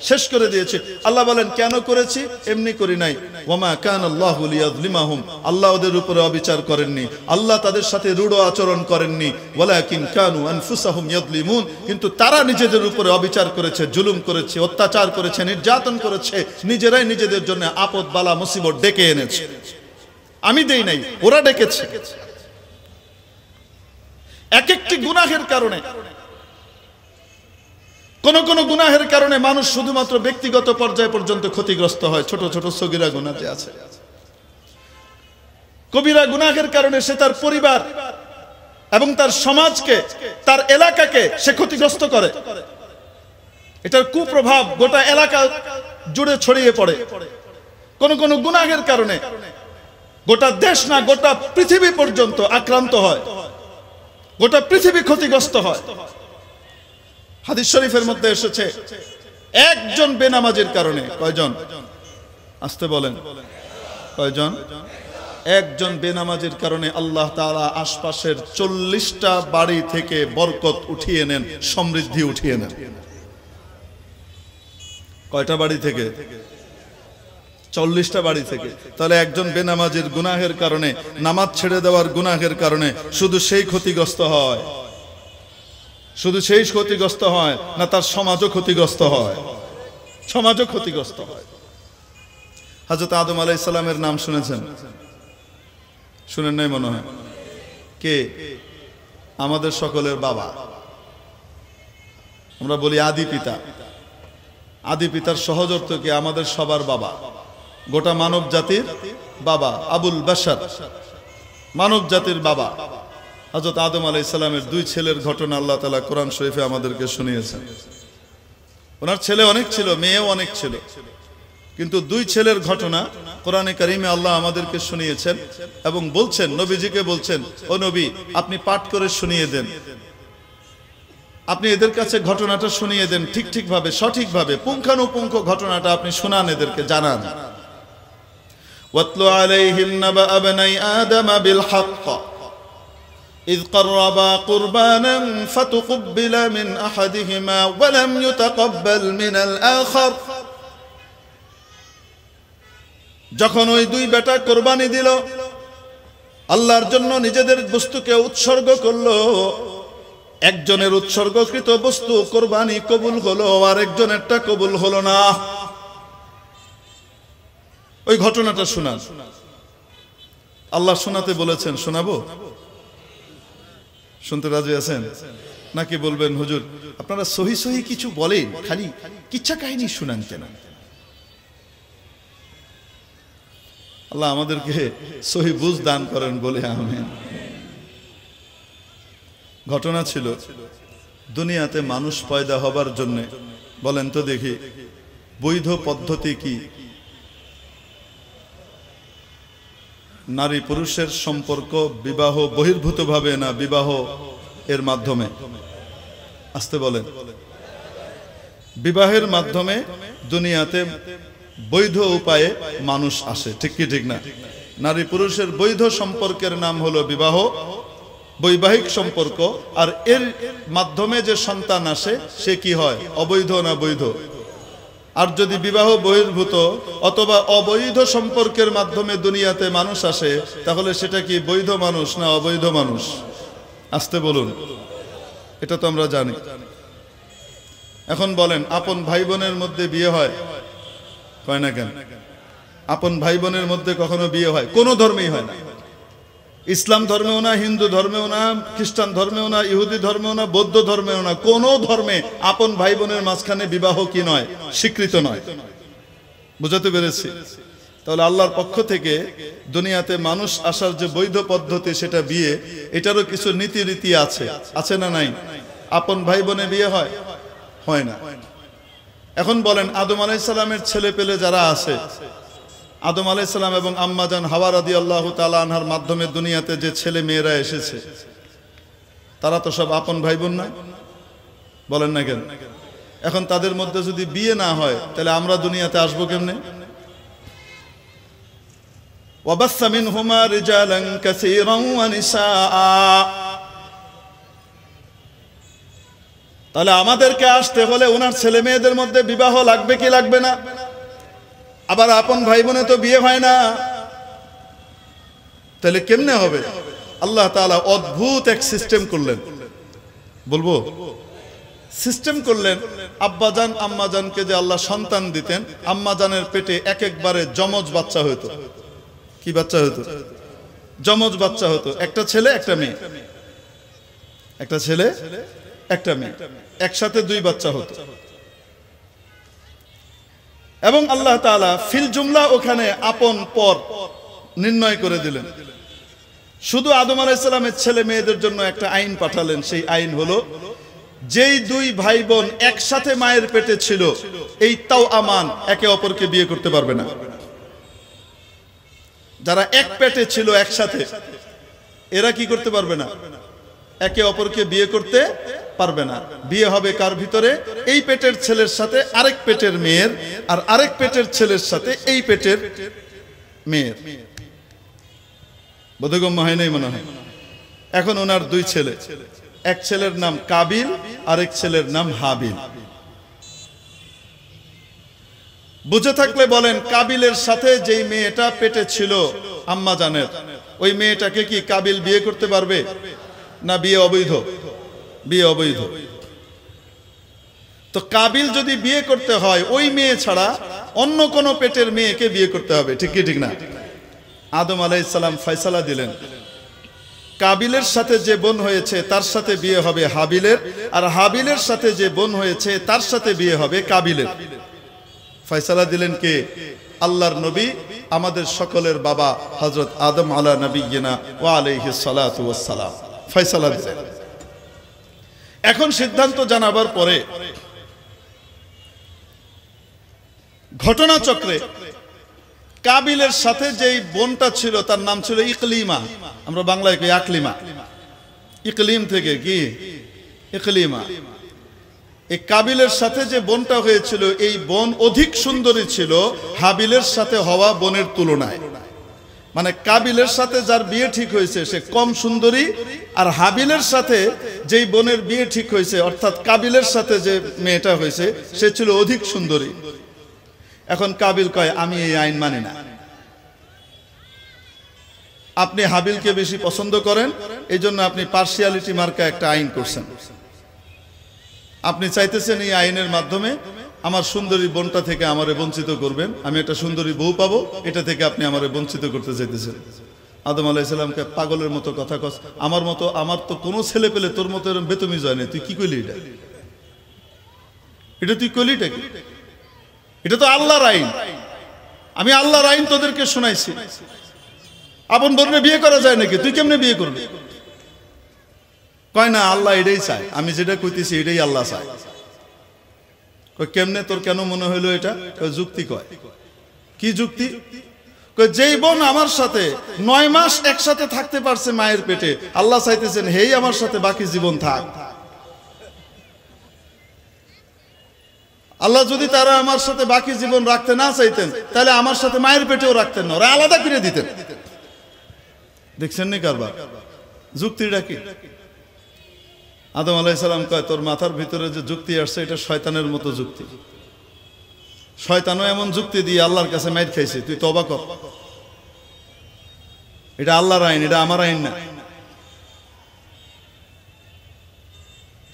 S1: শেষ করে দিয়েছে আল্লাহ বলেন কেন করেছি এমনি করি নাই ওমা কান আল্লাহলিমাহুম আল্লাহ ওদের উপরে অবিচার করেননি আল্লাহ তাদের সাথে রূঢ় আচরণ করেননি ওয়ালাকিন কানু আনফুসাহুম ইয়াদলিমুন কিন্তু তারা নিজেদের উপরে অবিচার করেছে জুলুম করেছে অত্যাচার করেছে নির্যাতন করেছে নিজেরাই নিজেদের জন্য আপদ বালা মুসিবত ডেকে এনেছে আমি দেই নাই ওরা ডেকেছে এক একটি গুনাহের কারণে কোন কোন গুনাহের কারণে মানুষ শুধুমাত্র ব্যক্তিগত পর্যায় পর্যন্ত ক্ষতিগ্রস্ত হয় ছোট ছোট সগিরা গুণা যে আছে কবিরা গুনাহের কারণে সে তার পরিবার এবং তার সমাজকে তার এলাকাকে সে ক্ষতিগ্রস্ত করে এটার কুপ্রভাব গোটা এলাকা জুড়ে ছড়িয়ে পড়ে কোন কোন গুনাহের কারণে গোটা দেশ না গোটা পৃথিবী পর্যন্ত আক্রান্ত হয় গোটা পৃথিবী ক্ষতিগ্রস্ত হয় হাদিস শরীফের মধ্যে এসেছে একজন বেনামাজের কারণে কয়জন আসতে বলেন কয়জন একজন বেনামাজের কারণে আল্লাহ তালা আশপাশের চল্লিশটা বাড়ি থেকে বরকত উঠিয়ে নেন সমৃদ্ধি উঠিয়ে নেন কয়টা বাড়ি থেকে চল্লিশটা বাড়ি থেকে তাহলে একজন বেনামাজের গুনাহের কারণে নামাজ ছেড়ে দেওয়ার গুনাহের কারণে শুধু সেই ক্ষতিগ্রস্ত হয় শুধু সেই ক্ষতিগ্রস্ত হয় না তার সমাজও ক্ষতিগ্রস্ত হয় সমাজও ক্ষতিগ্রস্ত হয় হাজরত আদম আলাই ইসলামের নাম শুনেছেন শুনেন নাই মনে হয় কে আমাদের সকলের বাবা আমরা বলি আদি পিতা আদি পিতার সহজ অর্থ কি আমাদের সবার বাবা গোটা মানব জাতির বাবা আবুল বাসার মানব জাতির বাবা হজরত আদম আলাই ইসলামের দুই ছেলের ঘটনা আল্লাহ তালা কোরআন শরীফে আমাদেরকে শুনিয়েছেন ওনার ছেলে অনেক ছিল মেয়েও অনেক ছিল কিন্তু দুই ছেলের ঘটনা কোরআনে কারিমে আল্লাহ আমাদেরকে শুনিয়েছেন এবং বলছেন নবীজিকে বলছেন ও নবী আপনি পাঠ করে শুনিয়ে দেন আপনি এদের কাছে ঘটনাটা শুনিয়ে দেন ঠিক ঠিকভাবে সঠিকভাবে পুঙ্খানুপুঙ্খ ঘটনাটা আপনি শোনান এদেরকে জানান وَاتْلُ عَلَيْهِمْ نَبَأَ بَنَيْ বিল بِالْحَقِّ إذ قربا قربانا فتقبل من أحدهما ولم يتقبل من الآخر যখন ওই দুই বেটা কোরবানি দিল আল্লাহর জন্য নিজেদের বস্তুকে উৎসর্গ করল একজনের উৎসর্গকৃত বস্তু কোরবানি কবুল হলো আর একজনেরটা কবুল হলো না ওই ঘটনাটা শোনা আল্লাহ শোনাতে বলেছেন শোনাবো শুনতে রাজি আছেন নাকি বলবেন হুজুর আপনারা সহি সহি কিছু বলেন খালি কিচ্ছা কাহিনী শুনান কেন আল্লাহ আমাদেরকে সহি বুঝ দান করেন বলে আমেন ঘটনা ছিল দুনিয়াতে মানুষ পয়দা হবার জন্যে বলেন তো দেখি বৈধ পদ্ধতি কি নারী পুরুষের সম্পর্ক বিবাহ বহির্ভূতভাবে না বিবাহ এর মাধ্যমে আসতে বলেন বিবাহের মাধ্যমে দুনিয়াতে বৈধ উপায়ে মানুষ আসে ঠিক কি ঠিক না নারী পুরুষের বৈধ সম্পর্কের নাম হলো বিবাহ বৈবাহিক সম্পর্ক আর এর মাধ্যমে যে সন্তান আসে সে কি হয় অবৈধ না বৈধ আর যদি বিবাহ বহির্ভূত অথবা অবৈধ সম্পর্কের মাধ্যমে দুনিয়াতে মানুষ আসে তাহলে সেটা কি বৈধ মানুষ না অবৈধ মানুষ আসতে বলুন এটা তো আমরা জানি এখন বলেন আপন ভাই বোনের মধ্যে বিয়ে হয় কয় না কেন আপন ভাই বোনের মধ্যে কখনো বিয়ে হয় কোনো ধর্মেই হয় না ইসলাম ধর্মেও না হিন্দু ধর্মেও না খ্রিস্টান ধর্মেও না ইহুদি ধর্মেও না বৌদ্ধ ধর্মেও না কোন ধর্মে আপন ভাই বোনের মাঝখানে বিবাহ কি নয় স্বীকৃত নয় বুঝাতে পেরেছি তাহলে আল্লাহর পক্ষ থেকে দুনিয়াতে মানুষ আসার যে বৈধ পদ্ধতি সেটা বিয়ে এটারও কিছু নীতি রীতি আছে আছে না নাই আপন ভাই বোনে বিয়ে হয় হয় না এখন বলেন আদম আলাইসালামের ছেলে পেলে যারা আছে আদম আলাইসালাম এবং আম্মাজান আদি আল্লাহ তালা আনহার মাধ্যমে দুনিয়াতে যে ছেলে মেয়েরা এসেছে তারা তো সব আপন ভাই বোন না বলেন না কেন এখন তাদের মধ্যে যদি বিয়ে না হয় তাহলে আমরা দুনিয়াতে আসবো কেমনে তাহলে আমাদেরকে আসতে হলে ওনার ছেলে মেয়েদের মধ্যে বিবাহ লাগবে কি লাগবে না আবার আপন ভাই বোনে তো বিয়ে হয় না তাহলে কেমনে হবে আল্লাহ তালা অদ্ভুত এক সিস্টেম করলেন বলবো সিস্টেম করলেন আব্বাজান আম্মাজানকে যে আল্লাহ সন্তান দিতেন আম্মাজানের পেটে এক একবারে জমজ বাচ্চা হতো কি বাচ্চা হতো জমজ বাচ্চা হতো একটা ছেলে একটা মেয়ে একটা ছেলে একটা মেয়ে একসাথে দুই বাচ্চা হতো এবং আল্লাহ তালা ফিল জুমলা ওখানে আপন পর নির্ণয় করে দিলেন শুধু আদম আলাইসালামের ছেলে মেয়েদের জন্য একটা আইন পাঠালেন সেই আইন হলো যেই দুই ভাই বোন একসাথে মায়ের পেটে ছিল এই তাও আমান একে অপরকে বিয়ে করতে পারবে না যারা এক পেটে ছিল একসাথে এরা কি করতে পারবে না একে অপরকে বিয়ে করতে পারবে না বিয়ে হবে কার ভিতরে এই পেটের ছেলের সাথে আরেক পেটের মেয়ের আর আরেক পেটের ছেলের সাথে এই পেটের মেয়ের বোধগম্য হয় নাই মনে হয় এখন ওনার দুই ছেলে এক ছেলের নাম কাবিল আরেক ছেলের নাম হাবিল বুঝে থাকলে বলেন কাবিলের সাথে যেই মেয়েটা পেটে ছিল আম্মা জানের ওই মেয়েটাকে কি কাবিল বিয়ে করতে পারবে না বিয়ে অবৈধ বিয়ে অবৈধ তো কাবিল যদি বিয়ে করতে হয় ওই মেয়ে ছাড়া অন্য কোনো পেটের মেয়েকে বিয়ে করতে হবে ঠিক কি ঠিক না আদম আলাইসালাম ফয়সালা দিলেন কাবিলের সাথে যে বোন হয়েছে তার সাথে বিয়ে হবে হাবিলের আর হাবিলের সাথে যে বোন হয়েছে তার সাথে বিয়ে হবে কাবিলের ফয়সালা দিলেন কে আল্লাহর নবী আমাদের সকলের বাবা হজরত আদম আলা নবী ও আলহিস সালাম ফয়সালা দিলেন এখন সিদ্ধান্ত জানাবার পরে ঘটনাচক্রে কাবিলের সাথে যেই বোনটা ছিল তার নাম ছিল ইকলিমা আমরা বাংলায় কই আকলিমা ইকলিম থেকে কি ইকলিমা এই কাবিলের সাথে যে বোনটা হয়েছিল এই বোন অধিক সুন্দরী ছিল হাবিলের সাথে হওয়া বোনের তুলনায় মানে কাবিলের সাথে যার বিয়ে ঠিক হয়েছে সে কম সুন্দরী আর হাবিলের সাথে যেই বোনের বিয়ে ঠিক হয়েছে অর্থাৎ কাবিলের সাথে যে মেয়েটা হয়েছে সে ছিল অধিক সুন্দরী এখন কাবিল কয় আমি এই আইন মানি না আপনি হাবিলকে বেশি পছন্দ করেন এই জন্য আপনি পার্সিয়ালিটি মার্কা একটা আইন করছেন আপনি চাইতেছেন এই আইনের মাধ্যমে আমার সুন্দরী বোনটা থেকে আমারে বঞ্চিত করবেন আমি একটা সুন্দরী বউ পাবো এটা থেকে আপনি আমারে বঞ্চিত করতে চাইতেছেন আদম আলাইসাল্লামকে পাগলের মতো কথা কস আমার মতো আমার তো কোনো ছেলে পেলে তোর মতো এরকম বেতমি যায় না তুই কি করলি এটা এটা তুই করলি কি এটা তো আল্লাহর আইন আমি আল্লাহর আইন তোদেরকে শোনাইছি আপন বোনে বিয়ে করা যায় নাকি তুই কেমনে বিয়ে করবি কয় না আল্লাহ এটাই চায় আমি যেটা কইতেছি এটাই আল্লাহ চায় কেমনে তোর কেন মনে হইলো এটা যুক্তি কয় কি যুক্তি যেই বোন আমার সাথে নয় মাস একসাথে থাকতে পারছে মায়ের পেটে আল্লাহ চাইতেছেন হেই আমার সাথে বাকি জীবন থাক আল্লাহ যদি তারা আমার সাথে বাকি জীবন রাখতে না চাইতেন তাহলে আমার সাথে মায়ের পেটেও রাখতেন না ওরা আলাদা কিনে দিতেন দেখছেন নি কারবার যুক্তিটা কি আদম আলাইসাল্লাম কয় তোর মাথার ভিতরে যে যুক্তি আসছে এটা শয়তানের মতো যুক্তি শয়তানও এমন যুক্তি দিয়ে আল্লাহর কাছে মাইর খাইছে তুই তবা কর এটা আল্লাহর আইন এটা আমার আইন না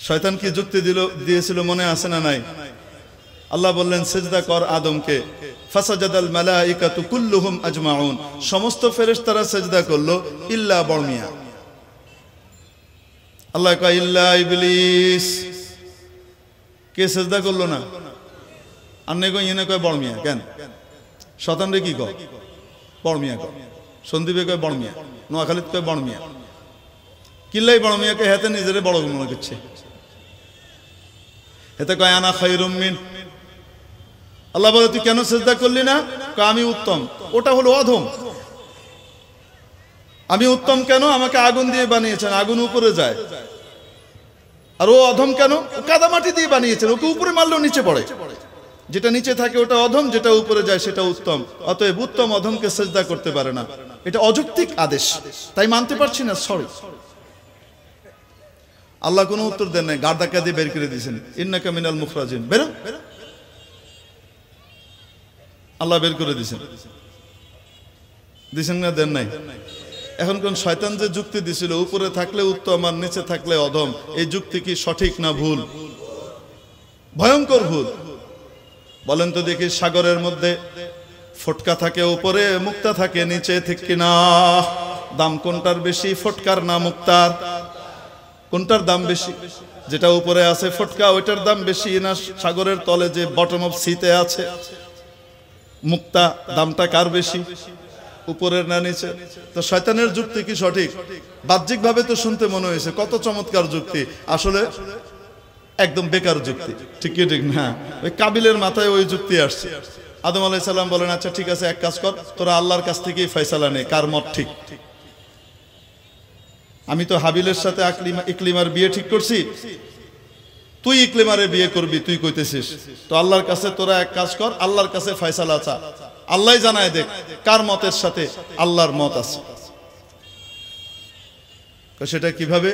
S1: শয়তান কি যুক্তি দিল দিয়েছিল মনে আছে না নাই আল্লাহ বললেন সেজদা কর আদমকে ফাসাজাদাল মালাইকাতু কুল্লুহুম আজমাউন সমস্ত ফেরেশতারা সেজদা করলো ইল্লা বর্মিয়া আল্লাহ কাহিল্লা ইবলিস কে সেজদা করলো না আর নে কয় ইনে কয় বড়মিয়া কেন শতান রে কি কয় বড়মিয়া কয় সন্দীপে কয় বড়মিয়া নোয়াখালীত কয় বড়মিয়া কিল্লাই বড়মিয়াকে হেতে নিজেরে বড় মনে করছে হেতে কয় আনা রুমিন আল্লাহ বলে তুই কেন সেজদা করলি না আমি উত্তম ওটা হলো অধম আমি উত্তম কেন আমাকে আগুন দিয়ে বানিয়েছেন আগুন উপরে যায় আর ও অধম কেন কাদামাটি দিয়ে বানিয়েছেন ওকে উপরে মারলেও নিচে পড়ে যেটা নিচে থাকে ওটা অধম যেটা উপরে যায় সেটা উত্তম অতএব উত্তম অধমকে সেজদা করতে পারে না এটা অযৌক্তিক আদেশ তাই মানতে পারছি না সরি আল্লাহ কোনো উত্তর দেন নাই গার্দা কাঁদে বের করে দিয়েছেন ইন্না কামিনাল মুখরাজিন বের আল্লাহ বের করে দিয়েছেন দিয়েছেন না দেন নাই এখন কোন শয়তান যে যুক্তি দিছিল উপরে থাকলে উত্তম আর নিচে থাকলে অধম এই যুক্তি কি সঠিক না ভুল ভয়ঙ্কর ভুল বলেন তো দেখি সাগরের মধ্যে ফটকা থাকে উপরে মুক্তা থাকে নিচে ঠিক কিনা দাম কোনটার বেশি ফটকার না মুক্তার কোনটার দাম বেশি যেটা উপরে আছে ফটকা ওইটার দাম বেশি না সাগরের তলে যে বটম অফ সিতে আছে মুক্তা দামটা কার বেশি উপরের না নিচে তো শয়তানের যুক্তি কি সঠিক বাহ্যিকভাবে তো শুনতে মনে হয়েছে কত চমৎকার যুক্তি আসলে একদম বেকার যুক্তি ঠিক কি ঠিক না ওই কাবিলের মাথায় ওই যুক্তি আসছে আদম আলাইসাল্লাম বলেন আচ্ছা ঠিক আছে এক কাজ কর তোরা আল্লাহর কাছ থেকেই ফয়সালা নে কার মত ঠিক আমি তো হাবিলের সাথে আকলিমা ইকলিমার বিয়ে ঠিক করছি তুই ইকলেমারে বিয়ে করবি তুই কইতেছিস তো আল্লাহর কাছে তোরা এক কাজ কর আল্লাহর কাছে ফয়সালা চা আল্লাহ জানায় দেখ কার মতের সাথে আল্লাহর মত আছে সেটা কিভাবে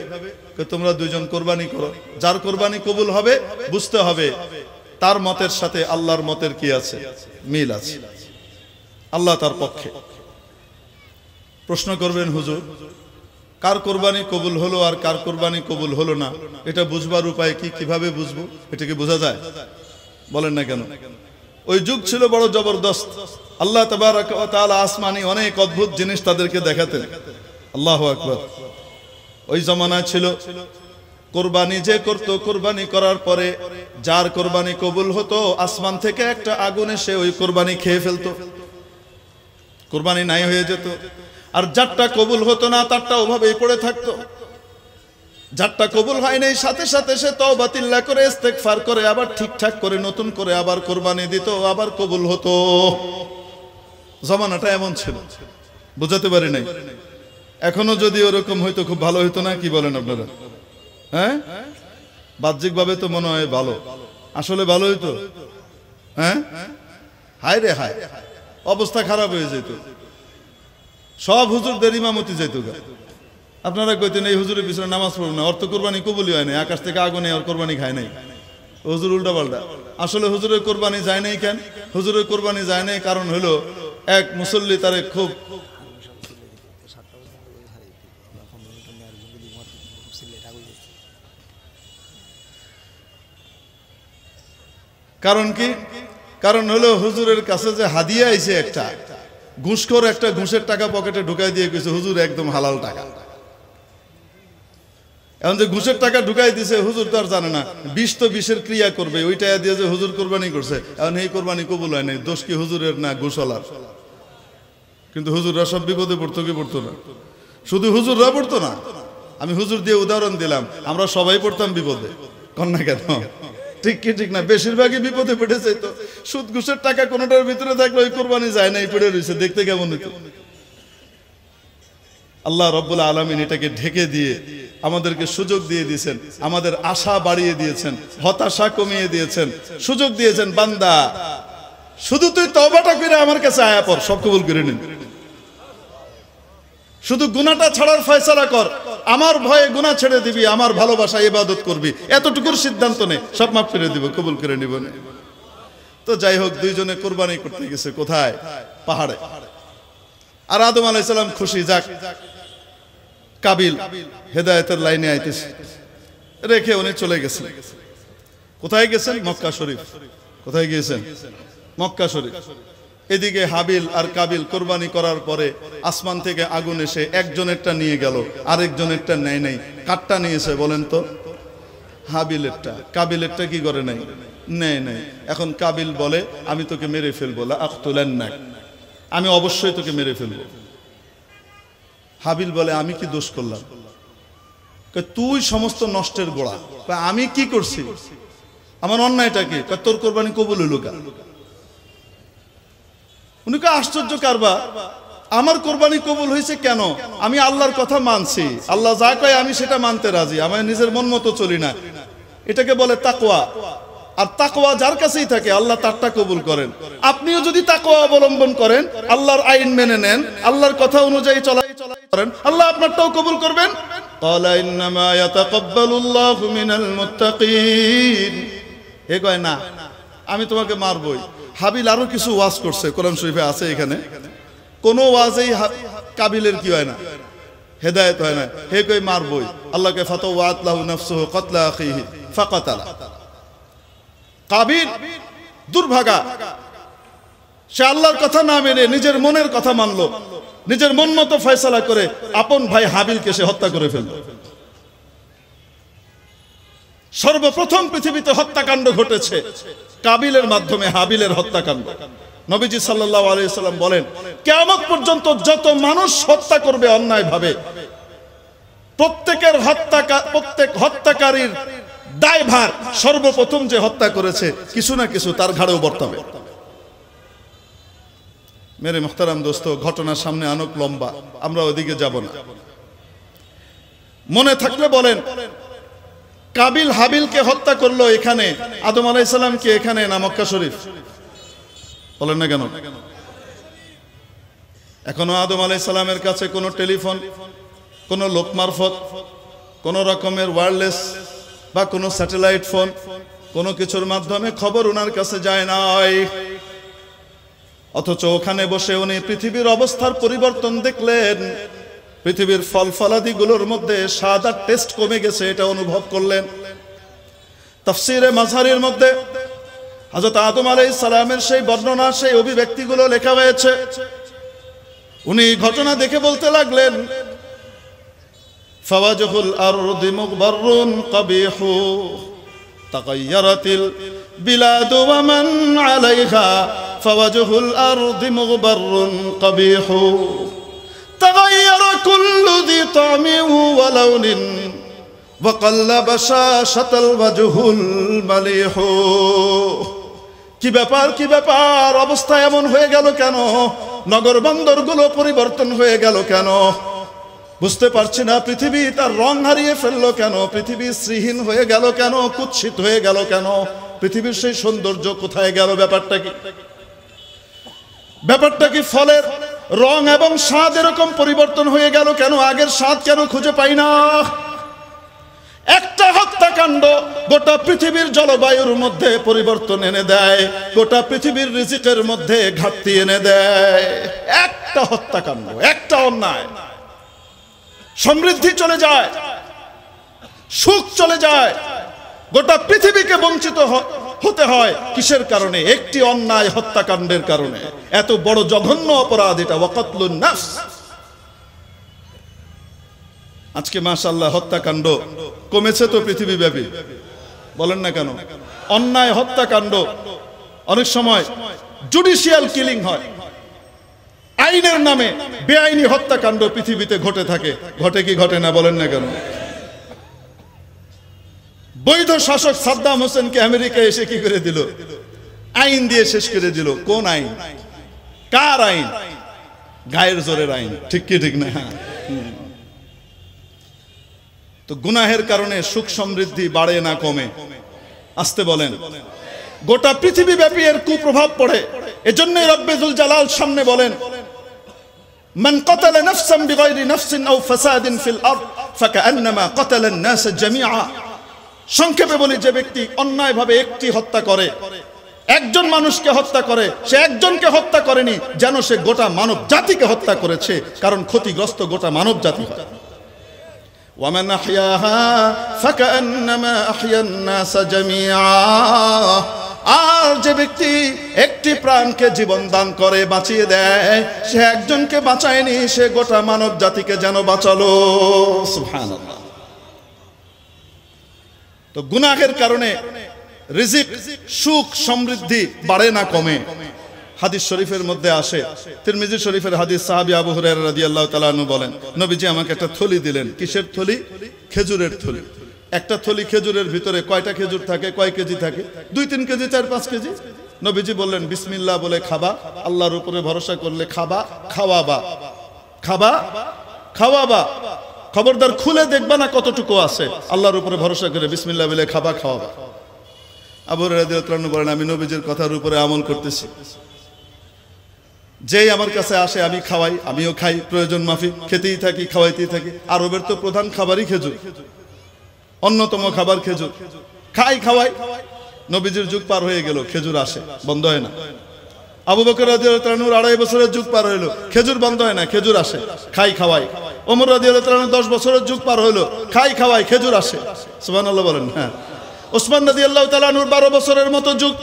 S1: তোমরা দুজন কোরবানি করো যার কোরবানি কবুল হবে বুঝতে হবে তার মতের সাথে আল্লাহর মতের কি আছে মিল আছে আল্লাহ তার পক্ষে প্রশ্ন করবেন হুজুর কার কোরবানি কবুল হলো আর কার কোরবানি কবুল হলো না এটা বুঝবার উপায় কি কিভাবে বুঝবো এটাকে বোঝা যায় বলেন না কেন ওই যুগ ছিল বড় জবরদস্ত আল্লাহ আসমানি অনেক অদ্ভুত জিনিস তাদেরকে দেখাতেন আল্লাহ আকবর ওই জমানা ছিল কোরবানি যে করত কোরবানি করার পরে যার কোরবানি কবুল হতো আসমান থেকে একটা আগুন এসে ওই কোরবানি খেয়ে ফেলতো কোরবানি নাই হয়ে যেত আর যারটা কবুল হতো না তারটা ওভাবেই পড়ে থাকতো যারটা কবুল হয় নাই সাথে সাথে সে তো বাতিল্লা করে ফার করে আবার ঠিকঠাক করে নতুন করে আবার কোরবানি দিত আবার কবুল হতো জমানাটা এমন ছিল বোঝাতে পারি নাই এখনো যদি ওরকম হইতো খুব ভালো হইতো না কি বলেন আপনারা হ্যাঁ বাহ্যিকভাবে তো মনে হয় ভালো আসলে ভালো হইতো হ্যাঁ হায় রে হায় অবস্থা খারাপ হয়ে যেত সব হুজুরদের ইমামতি যেত আপনারা কইতেন এই হুজুরের পিছনে নামাজ পড়ব না অর্থ কোরবানি কবুলি হয় নাই আকাশ থেকে আগুনে আর কোরবানি খায় নাই হুজুর উল্টা পাল্টা আসলে হুজুরের কোরবানি যায় নাই কেন হুজুরের কোরবানি যায় নাই কারণ হলো এক মুসল্লি তারে খুব কারণ কি কারণ হলো হুজুরের কাছে যে হাদিয়া আইছে একটা ঘুষখোর একটা ঘুষের টাকা পকেটে ঢুকাই দিয়ে গেছে হুজুর একদম হালাল টাকা এখন যে ঘুষের টাকা ঢুকাই দিছে হুজুর তো আর জানে না বিষ তো বিষের ক্রিয়া করবে ওই টাকা দিয়ে যে হুজুর কোরবানি করছে এখন এই কোরবানি কবুল হয় নাই দোষ কি হুজুরের না ঘুষলার কিন্তু হুজুররা সব বিপদে পড়তো কি পড়তো না শুধু হুজুররা পড়তো না আমি হুজুর দিয়ে উদাহরণ দিলাম আমরা সবাই পড়তাম বিপদে কন্যা কেন ঠিক কি ঠিক না বেশিরভাগই বিপদে পেটে তো সুদ ঘুষের টাকা কোনোটার ভিতরে থাকলে ওই কোরবানি যায় না এই পেটে রয়েছে দেখতে কেমন হইতো আল্লাহ রব আলমিন এটাকে ঢেকে দিয়ে আমাদেরকে সুযোগ দিয়ে দিয়েছেন আমাদের আশা বাড়িয়ে দিয়েছেন হতাশা কমিয়ে দিয়েছেন সুযোগ দিয়েছেন বান্দা শুধু তুই তবাটা করে আমার কাছে আয়া পর সব কবুল করে নিন শুধু গুণাটা ছাড়ার ফয়সালা কর আমার ভয়ে গুণা ছেড়ে দিবি আমার ভালোবাসা ইবাদত করবি এতটুকুর সিদ্ধান্ত নেই সব মাফ ফিরে দিব কবুল করে নিব তো যাই হোক দুইজনে কোরবানি করতে গেছে কোথায় পাহাড়ে আর আদম আলাইসালাম খুশি যাক কাবিল হেদায়তের লাইনে আইতেছে রেখে উনি চলে গেছেন কোথায় গেছেন মক্কা শরীফ কোথায় গিয়েছেন মক্কা শরীফ এদিকে হাবিল আর কাবিল কোরবানি করার পরে আসমান থেকে আগুন এসে একজনেরটা নিয়ে গেল আরেকজনেরটা নেয় নাই কাঠটা নিয়েছে বলেন তো হাবিলেরটা কাবিলেরটা কি করে নাই নেয় নেই এখন কাবিল বলে আমি তোকে মেরে ফেলবো আখতুলেন না আমি অবশ্যই তোকে মেরে ফেলবো হাবিল বলে আমি কি দোষ করলাম তুই সমস্ত নষ্টের গোড়া আমি কি করছি আমার অন্যায়টা কি তোর কোরবানি কবুল হলো কে আশ্চর্য কারবা আমার কোরবানি কবুল হয়েছে কেন আমি আল্লাহর কথা মানছি আল্লাহ যা কয় আমি সেটা মানতে রাজি আমার নিজের মন মতো চলি না এটাকে বলে তাকোয়া আর তাকোয়া যার কাছেই থাকে আল্লাহ তারটা কবুল করেন আপনিও যদি তাকোয়া অবলম্বন করেন আল্লাহর আইন মেনে নেন আল্লাহর কথা অনুযায়ী চলাই চলাই করেন আল্লাহ আপনারটাও কবুল করবেন হে কয় না আমি তোমাকে মারবই হাবিল আরো কিছু ওয়াজ করছে কোরআন শরীফে আছে এখানে কোন ওয়াজেই কাবিলের কি হয় না হেদায়ত হয় না হে কই মারবই আল্লাহকে ফাতওয়াতলাহু নাফসুহু কতলা আখিহি ফাকাতালা কাবিল দুর্ভাগা সে আল্লাহর কথা না মেনে নিজের মনের কথা মানলো নিজের মন মতো ফয়সালা করে আপন ভাই হাবিলকে সে হত্যা করে ফেলল সর্বপ্রথম পৃথিবীতে হত্যাকাণ্ড ঘটেছে কাবিলের মাধ্যমে হাবিলের হত্যাকাণ্ড নবীজি সাল্লাহ আলিয়াল্লাম বলেন কেমন পর্যন্ত যত মানুষ হত্যা করবে অন্যায়ভাবে প্রত্যেকের হত্যা প্রত্যেক হত্যাকারীর দায়ভার সর্বপ্রথম যে হত্যা করেছে কিছু না কিছু তার ঘাড়েও বর্তাবে মেরে মোহতারাম দোস্ত ঘটনার সামনে অনেক লম্বা আমরা ওদিকে যাব না মনে থাকলে বলেন কাবিল হাবিলকে হত্যা করলো এখানে আদম আলাইসাল্লামকে এখানে না মক্কা শরীফ বলেন না কেন এখনো আদম আলাইসাল্লামের কাছে কোনো টেলিফোন কোনো লোক মারফত কোনো রকমের ওয়ারলেস বা কোনো স্যাটেলাইট ফোন কোনো কিছুর মাধ্যমে খবর ওনার কাছে যায় নাই অথচ ওখানে বসে উনি পৃথিবীর অবস্থার পরিবর্তন দেখলেন পৃথিবীর ফল গুলোর মধ্যে স্বাদ আর টেস্ট কমে গেছে এটা অনুভব করলেন তফসিরে মাঝারির মধ্যে হজরত আদম আলাই সালামের সেই বর্ণনা সেই অভিব্যক্তিগুলো লেখা হয়েছে উনি ঘটনা দেখে বলতে লাগলেন ফওয়াজহুল আরদি মুগবারুন কবিহু তাকাইয়ারাতিল বিলাদু ওয়া মান আলাইহা ফওয়াজহুল আরদি মুগবারুন কবিহু تغير كل ذي طعم ولون وقلب شاشة الوجه المليح কি ব্যাপার কি ব্যাপার অবস্থা এমন হয়ে গেল কেন নগর বন্দরগুলো পরিবর্তন হয়ে গেল কেন বুঝতে পারছি না পৃথিবী তার রং হারিয়ে ফেললো কেন পৃথিবী শ্রীহীন হয়ে গেল কেন কুৎসিত হয়ে গেল কেন পৃথিবীর সেই সৌন্দর্য কোথায় গেল ব্যাপারটা কি ব্যাপারটা কি ফলের রং এবং স্বাদ এরকম পরিবর্তন হয়ে গেল কেন আগের স্বাদ কেন খুঁজে পাই না একটা হত্যাকাণ্ড গোটা পৃথিবীর জলবায়ুর মধ্যে পরিবর্তন এনে দেয় গোটা পৃথিবীর রিজিকের মধ্যে ঘাটতি এনে দেয় একটা হত্যাকাণ্ড একটা অন্যায় সমৃদ্ধি চলে যায় সুখ চলে যায় গোটা পৃথিবীকে বঞ্চিত হয় হতে হয় কিসের কারণে একটি অন্যায় হত্যাকাণ্ডের কারণে এত বড় জঘন্য অপরাধ এটা ওয়াকাতলুন নাফস আজকে মাশাল্লাহ হত্যাকাণ্ড কমেছে তো পৃথিবীব্যাপী বলেন না কেন অন্যায় হত্যাকাণ্ড অনেক সময় জুডিশিয়াল কিলিং হয় আইনের নামে বেআইনি হত্যাকাণ্ড পৃথিবীতে ঘটে থাকে ঘটে কি ঘটে না বলেন না কেন বৈধ শাসক সাদ্দাম হোসেনকে আমেরিকা এসে কি করে দিল আইন দিয়ে শেষ করে দিল কোন আইন কার আইন গায়ের জোরের আইন ঠিক কি ঠিক না তো গুনাহের কারণে সুখ সমৃদ্ধি বাড়ে না কমে আসতে বলেন গোটা পৃথিবী ব্যাপী এর কুপ্রভাব পড়ে এজন্যই রব্বেজুল জালাল সামনে বলেন من قتل نفسا بغير نفس او فساد في الارض فكانما قتل الناس جميعا সংক্ষেপে বলি যে ব্যক্তি অন্যায়ভাবে একটি হত্যা করে একজন মানুষকে হত্যা করে সে একজনকে হত্যা করেনি যেন সে গোটা মানব জাতিকে হত্যা করেছে কারণ ক্ষতিগ্রস্ত গোটা মানব জাতি আর যে ব্যক্তি একটি প্রাণকে জীবন দান করে বাঁচিয়ে দেয় সে একজনকে বাঁচায়নি সে গোটা মানব জাতিকে যেন বাঁচালো সুহান আল্লাহ তো গুনাহের কারণে রিজিক সুখ সমৃদ্ধি বাড়ে না কমে হাদিস শরীফের মধ্যে আসে তিরমিজি শরীফের হাদিস সাহাবি আবু হুরায়রা রাদিয়াল্লাহু তাআলা আনহু বলেন নবীজি আমাকে একটা থলি দিলেন কিসের থলি খেজুরের থলি একটা থলি খেজুরের ভিতরে কয়টা খেজুর থাকে কয় কেজি থাকে দুই তিন কেজি চার পাঁচ কেজি নবীজি বললেন বিসমিল্লাহ বলে খাবা আল্লাহর উপরে ভরসা করলে খাবা খাওয়াবা খাবা খাওয়াবা খবরদার খুলে দেখবা না কতটুকু আছে আল্লাহর উপরে ভরসা করে বিসমিল্লা বলে খাবা খাওয়াবা আবু রাজিউদ্দান বলেন আমি নবীজির কথার উপরে আমল করতেছি যেই আমার কাছে আসে আমি খাওয়াই আমিও খাই প্রয়োজন মাফিক খেতেই থাকি খাওয়াইতেই থাকি আরবের তো প্রধান খাবারই খেজুর অন্যতম খাবার খেজুর খাই খাওয়াই নবীজির যুগ পার হয়ে গেল খেজুর আসে বন্ধ হয় না আবু বকর রাজিউদ্দানুর আড়াই বছরের যুগ পার হইল খেজুর বন্ধ হয় না খেজুর আসে খাই খাওয়াই ওমর রাজি আল্লাহ দশ বছরের যুগ পার হলো খাই খাওয়াই খেজুর আসে সুবান আল্লাহ বলেন হ্যাঁ ওসমান রাজি আল্লাহ তালানুর বারো বছরের মতো যুগ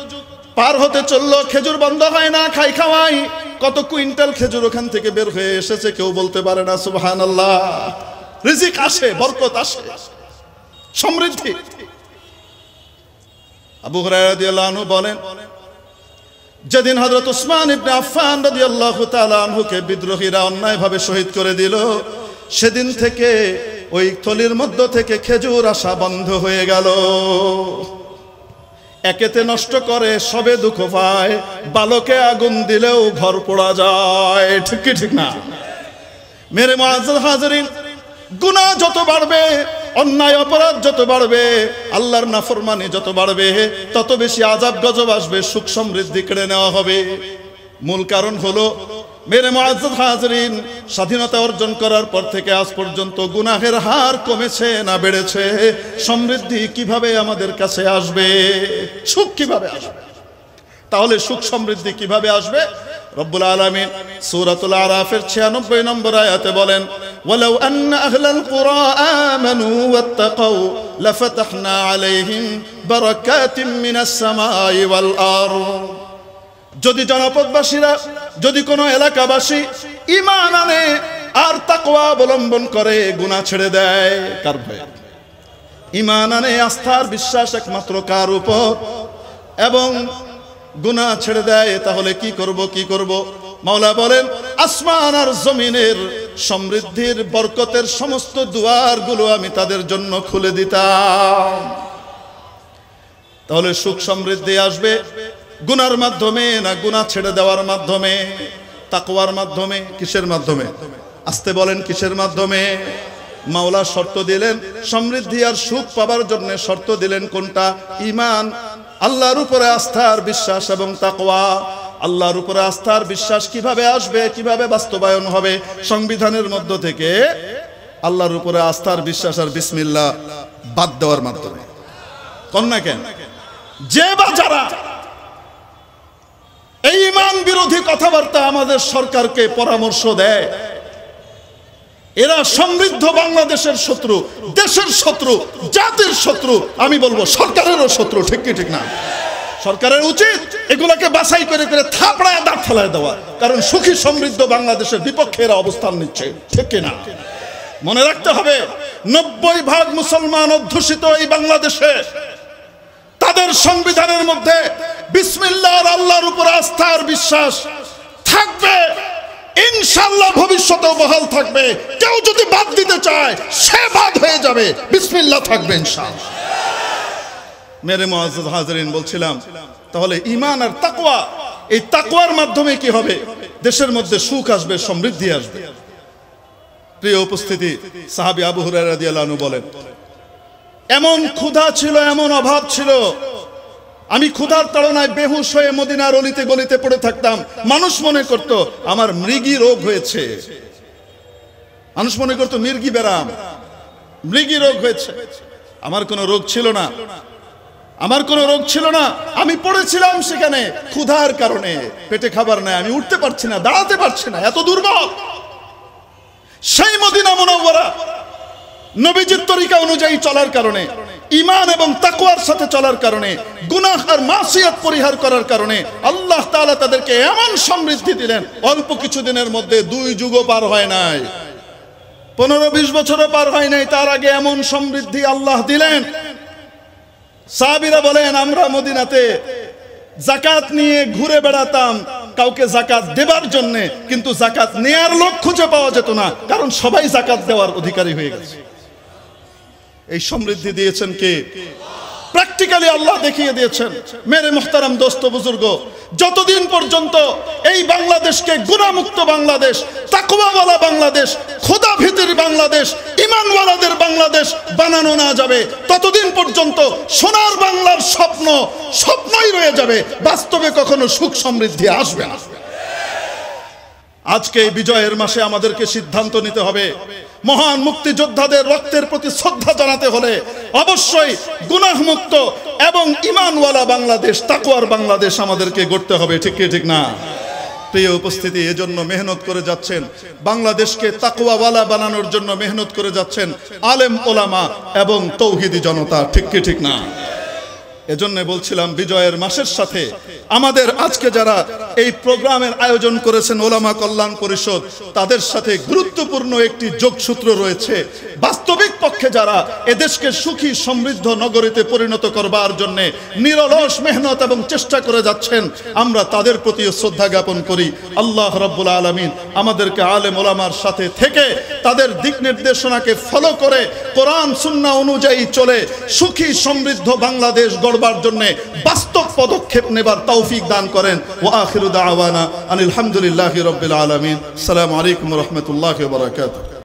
S1: পার হতে চললো খেজুর বন্ধ হয় না খাই খাওয়াই কত কুইন্টাল খেজুর ওখান থেকে বের হয়ে এসেছে কেউ বলতে পারে না সুবহান আল্লাহ রিজিক আসে বরকত আসে সমৃদ্ধি আবু হরাইরাদিয়াল্লাহু বলেন যেদিন হজরত উসমান ইবনে আফফান রাদিয়াল্লাহু তাআলা আনহুকে বিদ্রোহীরা অন্যায়ভাবে শহীদ করে দিল সেদিন থেকে ওই থলির মধ্য থেকে খেজুর আসা বন্ধ হয়ে গেল একেতে নষ্ট করে সবে দুঃখ পায় বালকে আগুন দিলেও ঘর পোড়া যায় ঠিক কি ঠিক না মেরে মাজার হাজারিন গুণা যত বাড়বে অন্যায় অপরাধ যত বাড়বে আল্লাহর নাফরমানি যত বাড়বে তত বেশি আজাব গজব আসবে সুখ সমৃদ্ধি কেড়ে নেওয়া হবে মূল কারণ হলো মেরে মোয়াজ্জদ হাজরিন স্বাধীনতা অর্জন করার পর থেকে আজ পর্যন্ত গুনাহের হার কমেছে না বেড়েছে সমৃদ্ধি কিভাবে আমাদের কাছে আসবে সুখ কিভাবে আসবে তাহলে সুখ সমৃদ্ধি কিভাবে আসবে রব্বুল আলমিন সুরাতুল আরাফের ছিয়ানব্বই নম্বর আয়াতে বলেন ولو أن أهل القرى آمنوا واتقوا لفتحنا عليهم بركات من السماء والأرض যদি জনপদবাসীরা যদি কোনো এলাকাবাসী ইমান আনে আর তাকওয়া অবলম্বন করে গুনাহ ছেড়ে দেয় কার ভয়ে ইমান আনে আস্থার বিশ্বাস একমাত্র কার উপর এবং গুনাহ ছেড়ে দেয় তাহলে কি করব কি করব মাওলা বলেন আসমান আর জমিনের সমৃদ্ধির বরকতের সমস্ত দুয়ারগুলো আমি তাদের জন্য খুলে দিতাম তাহলে সুখ সমৃদ্ধি আসবে গুনার মাধ্যমে না গুণা ছেড়ে দেওয়ার মাধ্যমে তাকওয়ার মাধ্যমে কিসের মাধ্যমে আসতে বলেন কিসের মাধ্যমে মাওলা শর্ত দিলেন সমৃদ্ধি আর সুখ পাবার জন্য শর্ত দিলেন কোনটা ইমান আল্লাহর উপরে আস্থার বিশ্বাস এবং তাকওয়া আল্লাহর উপরে আস্থার বিশ্বাস কিভাবে আসবে কিভাবে বাস্তবায়ন হবে সংবিধানের মধ্য থেকে আল্লাহর উপরে আস্থার বিশ্বাস আর বিসমিল্লা বাদ দেওয়ার মাধ্যমে কন্যা কেন যে বা যারা এই ইমান বিরোধী কথাবার্তা আমাদের সরকারকে পরামর্শ দেয় এরা সমৃদ্ধ বাংলাদেশের শত্রু দেশের শত্রু জাতির শত্রু আমি বলবো সরকারেরও শত্রু ঠিক কি ঠিক না সরকারের উচিত এগুলাকে বাছাই করে করে থাপড়ায় দাঁত ফেলায় দেওয়া কারণ সুখী সমৃদ্ধ বাংলাদেশের বিপক্ষে এরা অবস্থান নিচ্ছে ঠিক কি না মনে রাখতে হবে নব্বই ভাগ মুসলমান অধ্যুষিত এই বাংলাদেশে তাদের সংবিধানের মধ্যে বিসমিল্লার আল্লাহর উপর আস্থা আর বিশ্বাস থাকবে ইনশাল্লাহ ভবিষ্যতেও বহাল থাকবে কেউ যদি বাদ দিতে চায় সে বাদ হয়ে যাবে বিসমিল্লা থাকবে ইনশাল্লাহ মেরে মহাজ হাজরিন বলছিলাম তাহলে ইমান আর তাকুয়া এই তাকুয়ার মাধ্যমে কি হবে দেশের মধ্যে সুখ আসবে সমৃদ্ধি আসবে প্রিয় উপস্থিতি সাহাবি আবু হুরায়রা রাদিয়াল্লাহু বলেন এমন ক্ষুধা ছিল এমন অভাব ছিল আমি ক্ষুধার তাড়নায় বেহুশ হয়ে মদিনার অলিতে গলিতে পড়ে থাকতাম মানুষ মনে করত আমার মৃগী রোগ হয়েছে মানুষ মনে করত মির্গি বেড়াম মৃগী রোগ হয়েছে আমার কোনো রোগ ছিল না আমার কোনো রোগ ছিল না আমি পড়েছিলাম সেখানে ক্ষুধার কারণে পেটে খাবার নেয় আমি উঠতে পারছি না দাঁড়াতে পারছি না এত দুর্বল সেই মদিনা মোনাওয়ারা নবীজির তরিকা অনুযায়ী চলার কারণে ইমান এবং তাকুয়ার সাথে চলার কারণে গুনাহ আর মাসিয়াত পরিহার করার কারণে আল্লাহ তাআলা তাদেরকে এমন সমৃদ্ধি দিলেন অল্প কিছুদিনের মধ্যে দুই যুগও পার হয় নাই পনেরো বিশ বছরও পার হয় নাই তার আগে এমন সমৃদ্ধি আল্লাহ দিলেন সাবিরা বলেন আমরা মদিনাতে জাকাত নিয়ে ঘুরে বেড়াতাম কাউকে জাকাত দেবার জন্যে কিন্তু জাকাত নেয়ার লোক খুঁজে পাওয়া যেত না কারণ সবাই জাকাত দেওয়ার অধিকারী হয়ে গেছে এই সমৃদ্ধি দিয়েছেন কে প্র্যাকটিক্যালি আল্লাহ দেখিয়ে দিয়েছেন মেরে মোহতারাম দোস্ত বুজুর্গ যতদিন পর্যন্ত এই বাংলাদেশকে গুণামুক্ত বাংলাদেশ তাকুবাওয়ালা বাংলাদেশ খোদা ভীতির বাংলাদেশ ইমানওয়ালাদের বাংলাদেশ বানানো না যাবে ততদিন পর্যন্ত সোনার বাংলার স্বপ্ন স্বপ্নই রয়ে যাবে বাস্তবে কখনো সুখ সমৃদ্ধি আসবে আসবে আজকে এই বিজয়ের মাসে আমাদেরকে সিদ্ধান্ত নিতে হবে মহান মুক্তিযোদ্ধাদের রক্তের প্রতি শ্রদ্ধা জানাতে হলে অবশ্যই গুনাহমুক্ত এবং ইমানওয়ালা বাংলাদেশ তাকুয়ার বাংলাদেশ আমাদেরকে গড়তে হবে ঠিক ঠিক না প্রিয় উপস্থিতি এজন্য মেহনত করে যাচ্ছেন বাংলাদেশকে তাকুয়াওয়ালা বানানোর জন্য মেহনত করে যাচ্ছেন আলেম ওলামা এবং তৌহিদি জনতা ঠিক কি ঠিক না এজন্য বলছিলাম বিজয়ের মাসের সাথে আমাদের আজকে যারা এই প্রোগ্রামের আয়োজন করেছেন ওলামা কল্যাণ পরিষদ তাদের সাথে গুরুত্বপূর্ণ একটি যোগসূত্র রয়েছে বাস্তবিক পক্ষে যারা এদেশকে সুখী সমৃদ্ধ নগরীতে পরিণত করবার জন্যে নিরলস মেহনত এবং চেষ্টা করে যাচ্ছেন আমরা তাদের প্রতি শ্রদ্ধা জ্ঞাপন করি আল্লাহ রব্বুল আলমিন আমাদেরকে আলেম ওলামার সাথে থেকে তাদের দিক নির্দেশনাকে ফলো করে কোরআন সুন্না অনুযায়ী চলে সুখী সমৃদ্ধ বাংলাদেশ গড় করবার জন্য বাস্তব পদক্ষেপ নেবার তৌফিক দান করেন ও আওয়ানা আনিলামদুলিল্লাহ রবিল আলমিন সালাম আলাইকুম রহমতুল্লাহ বারকাত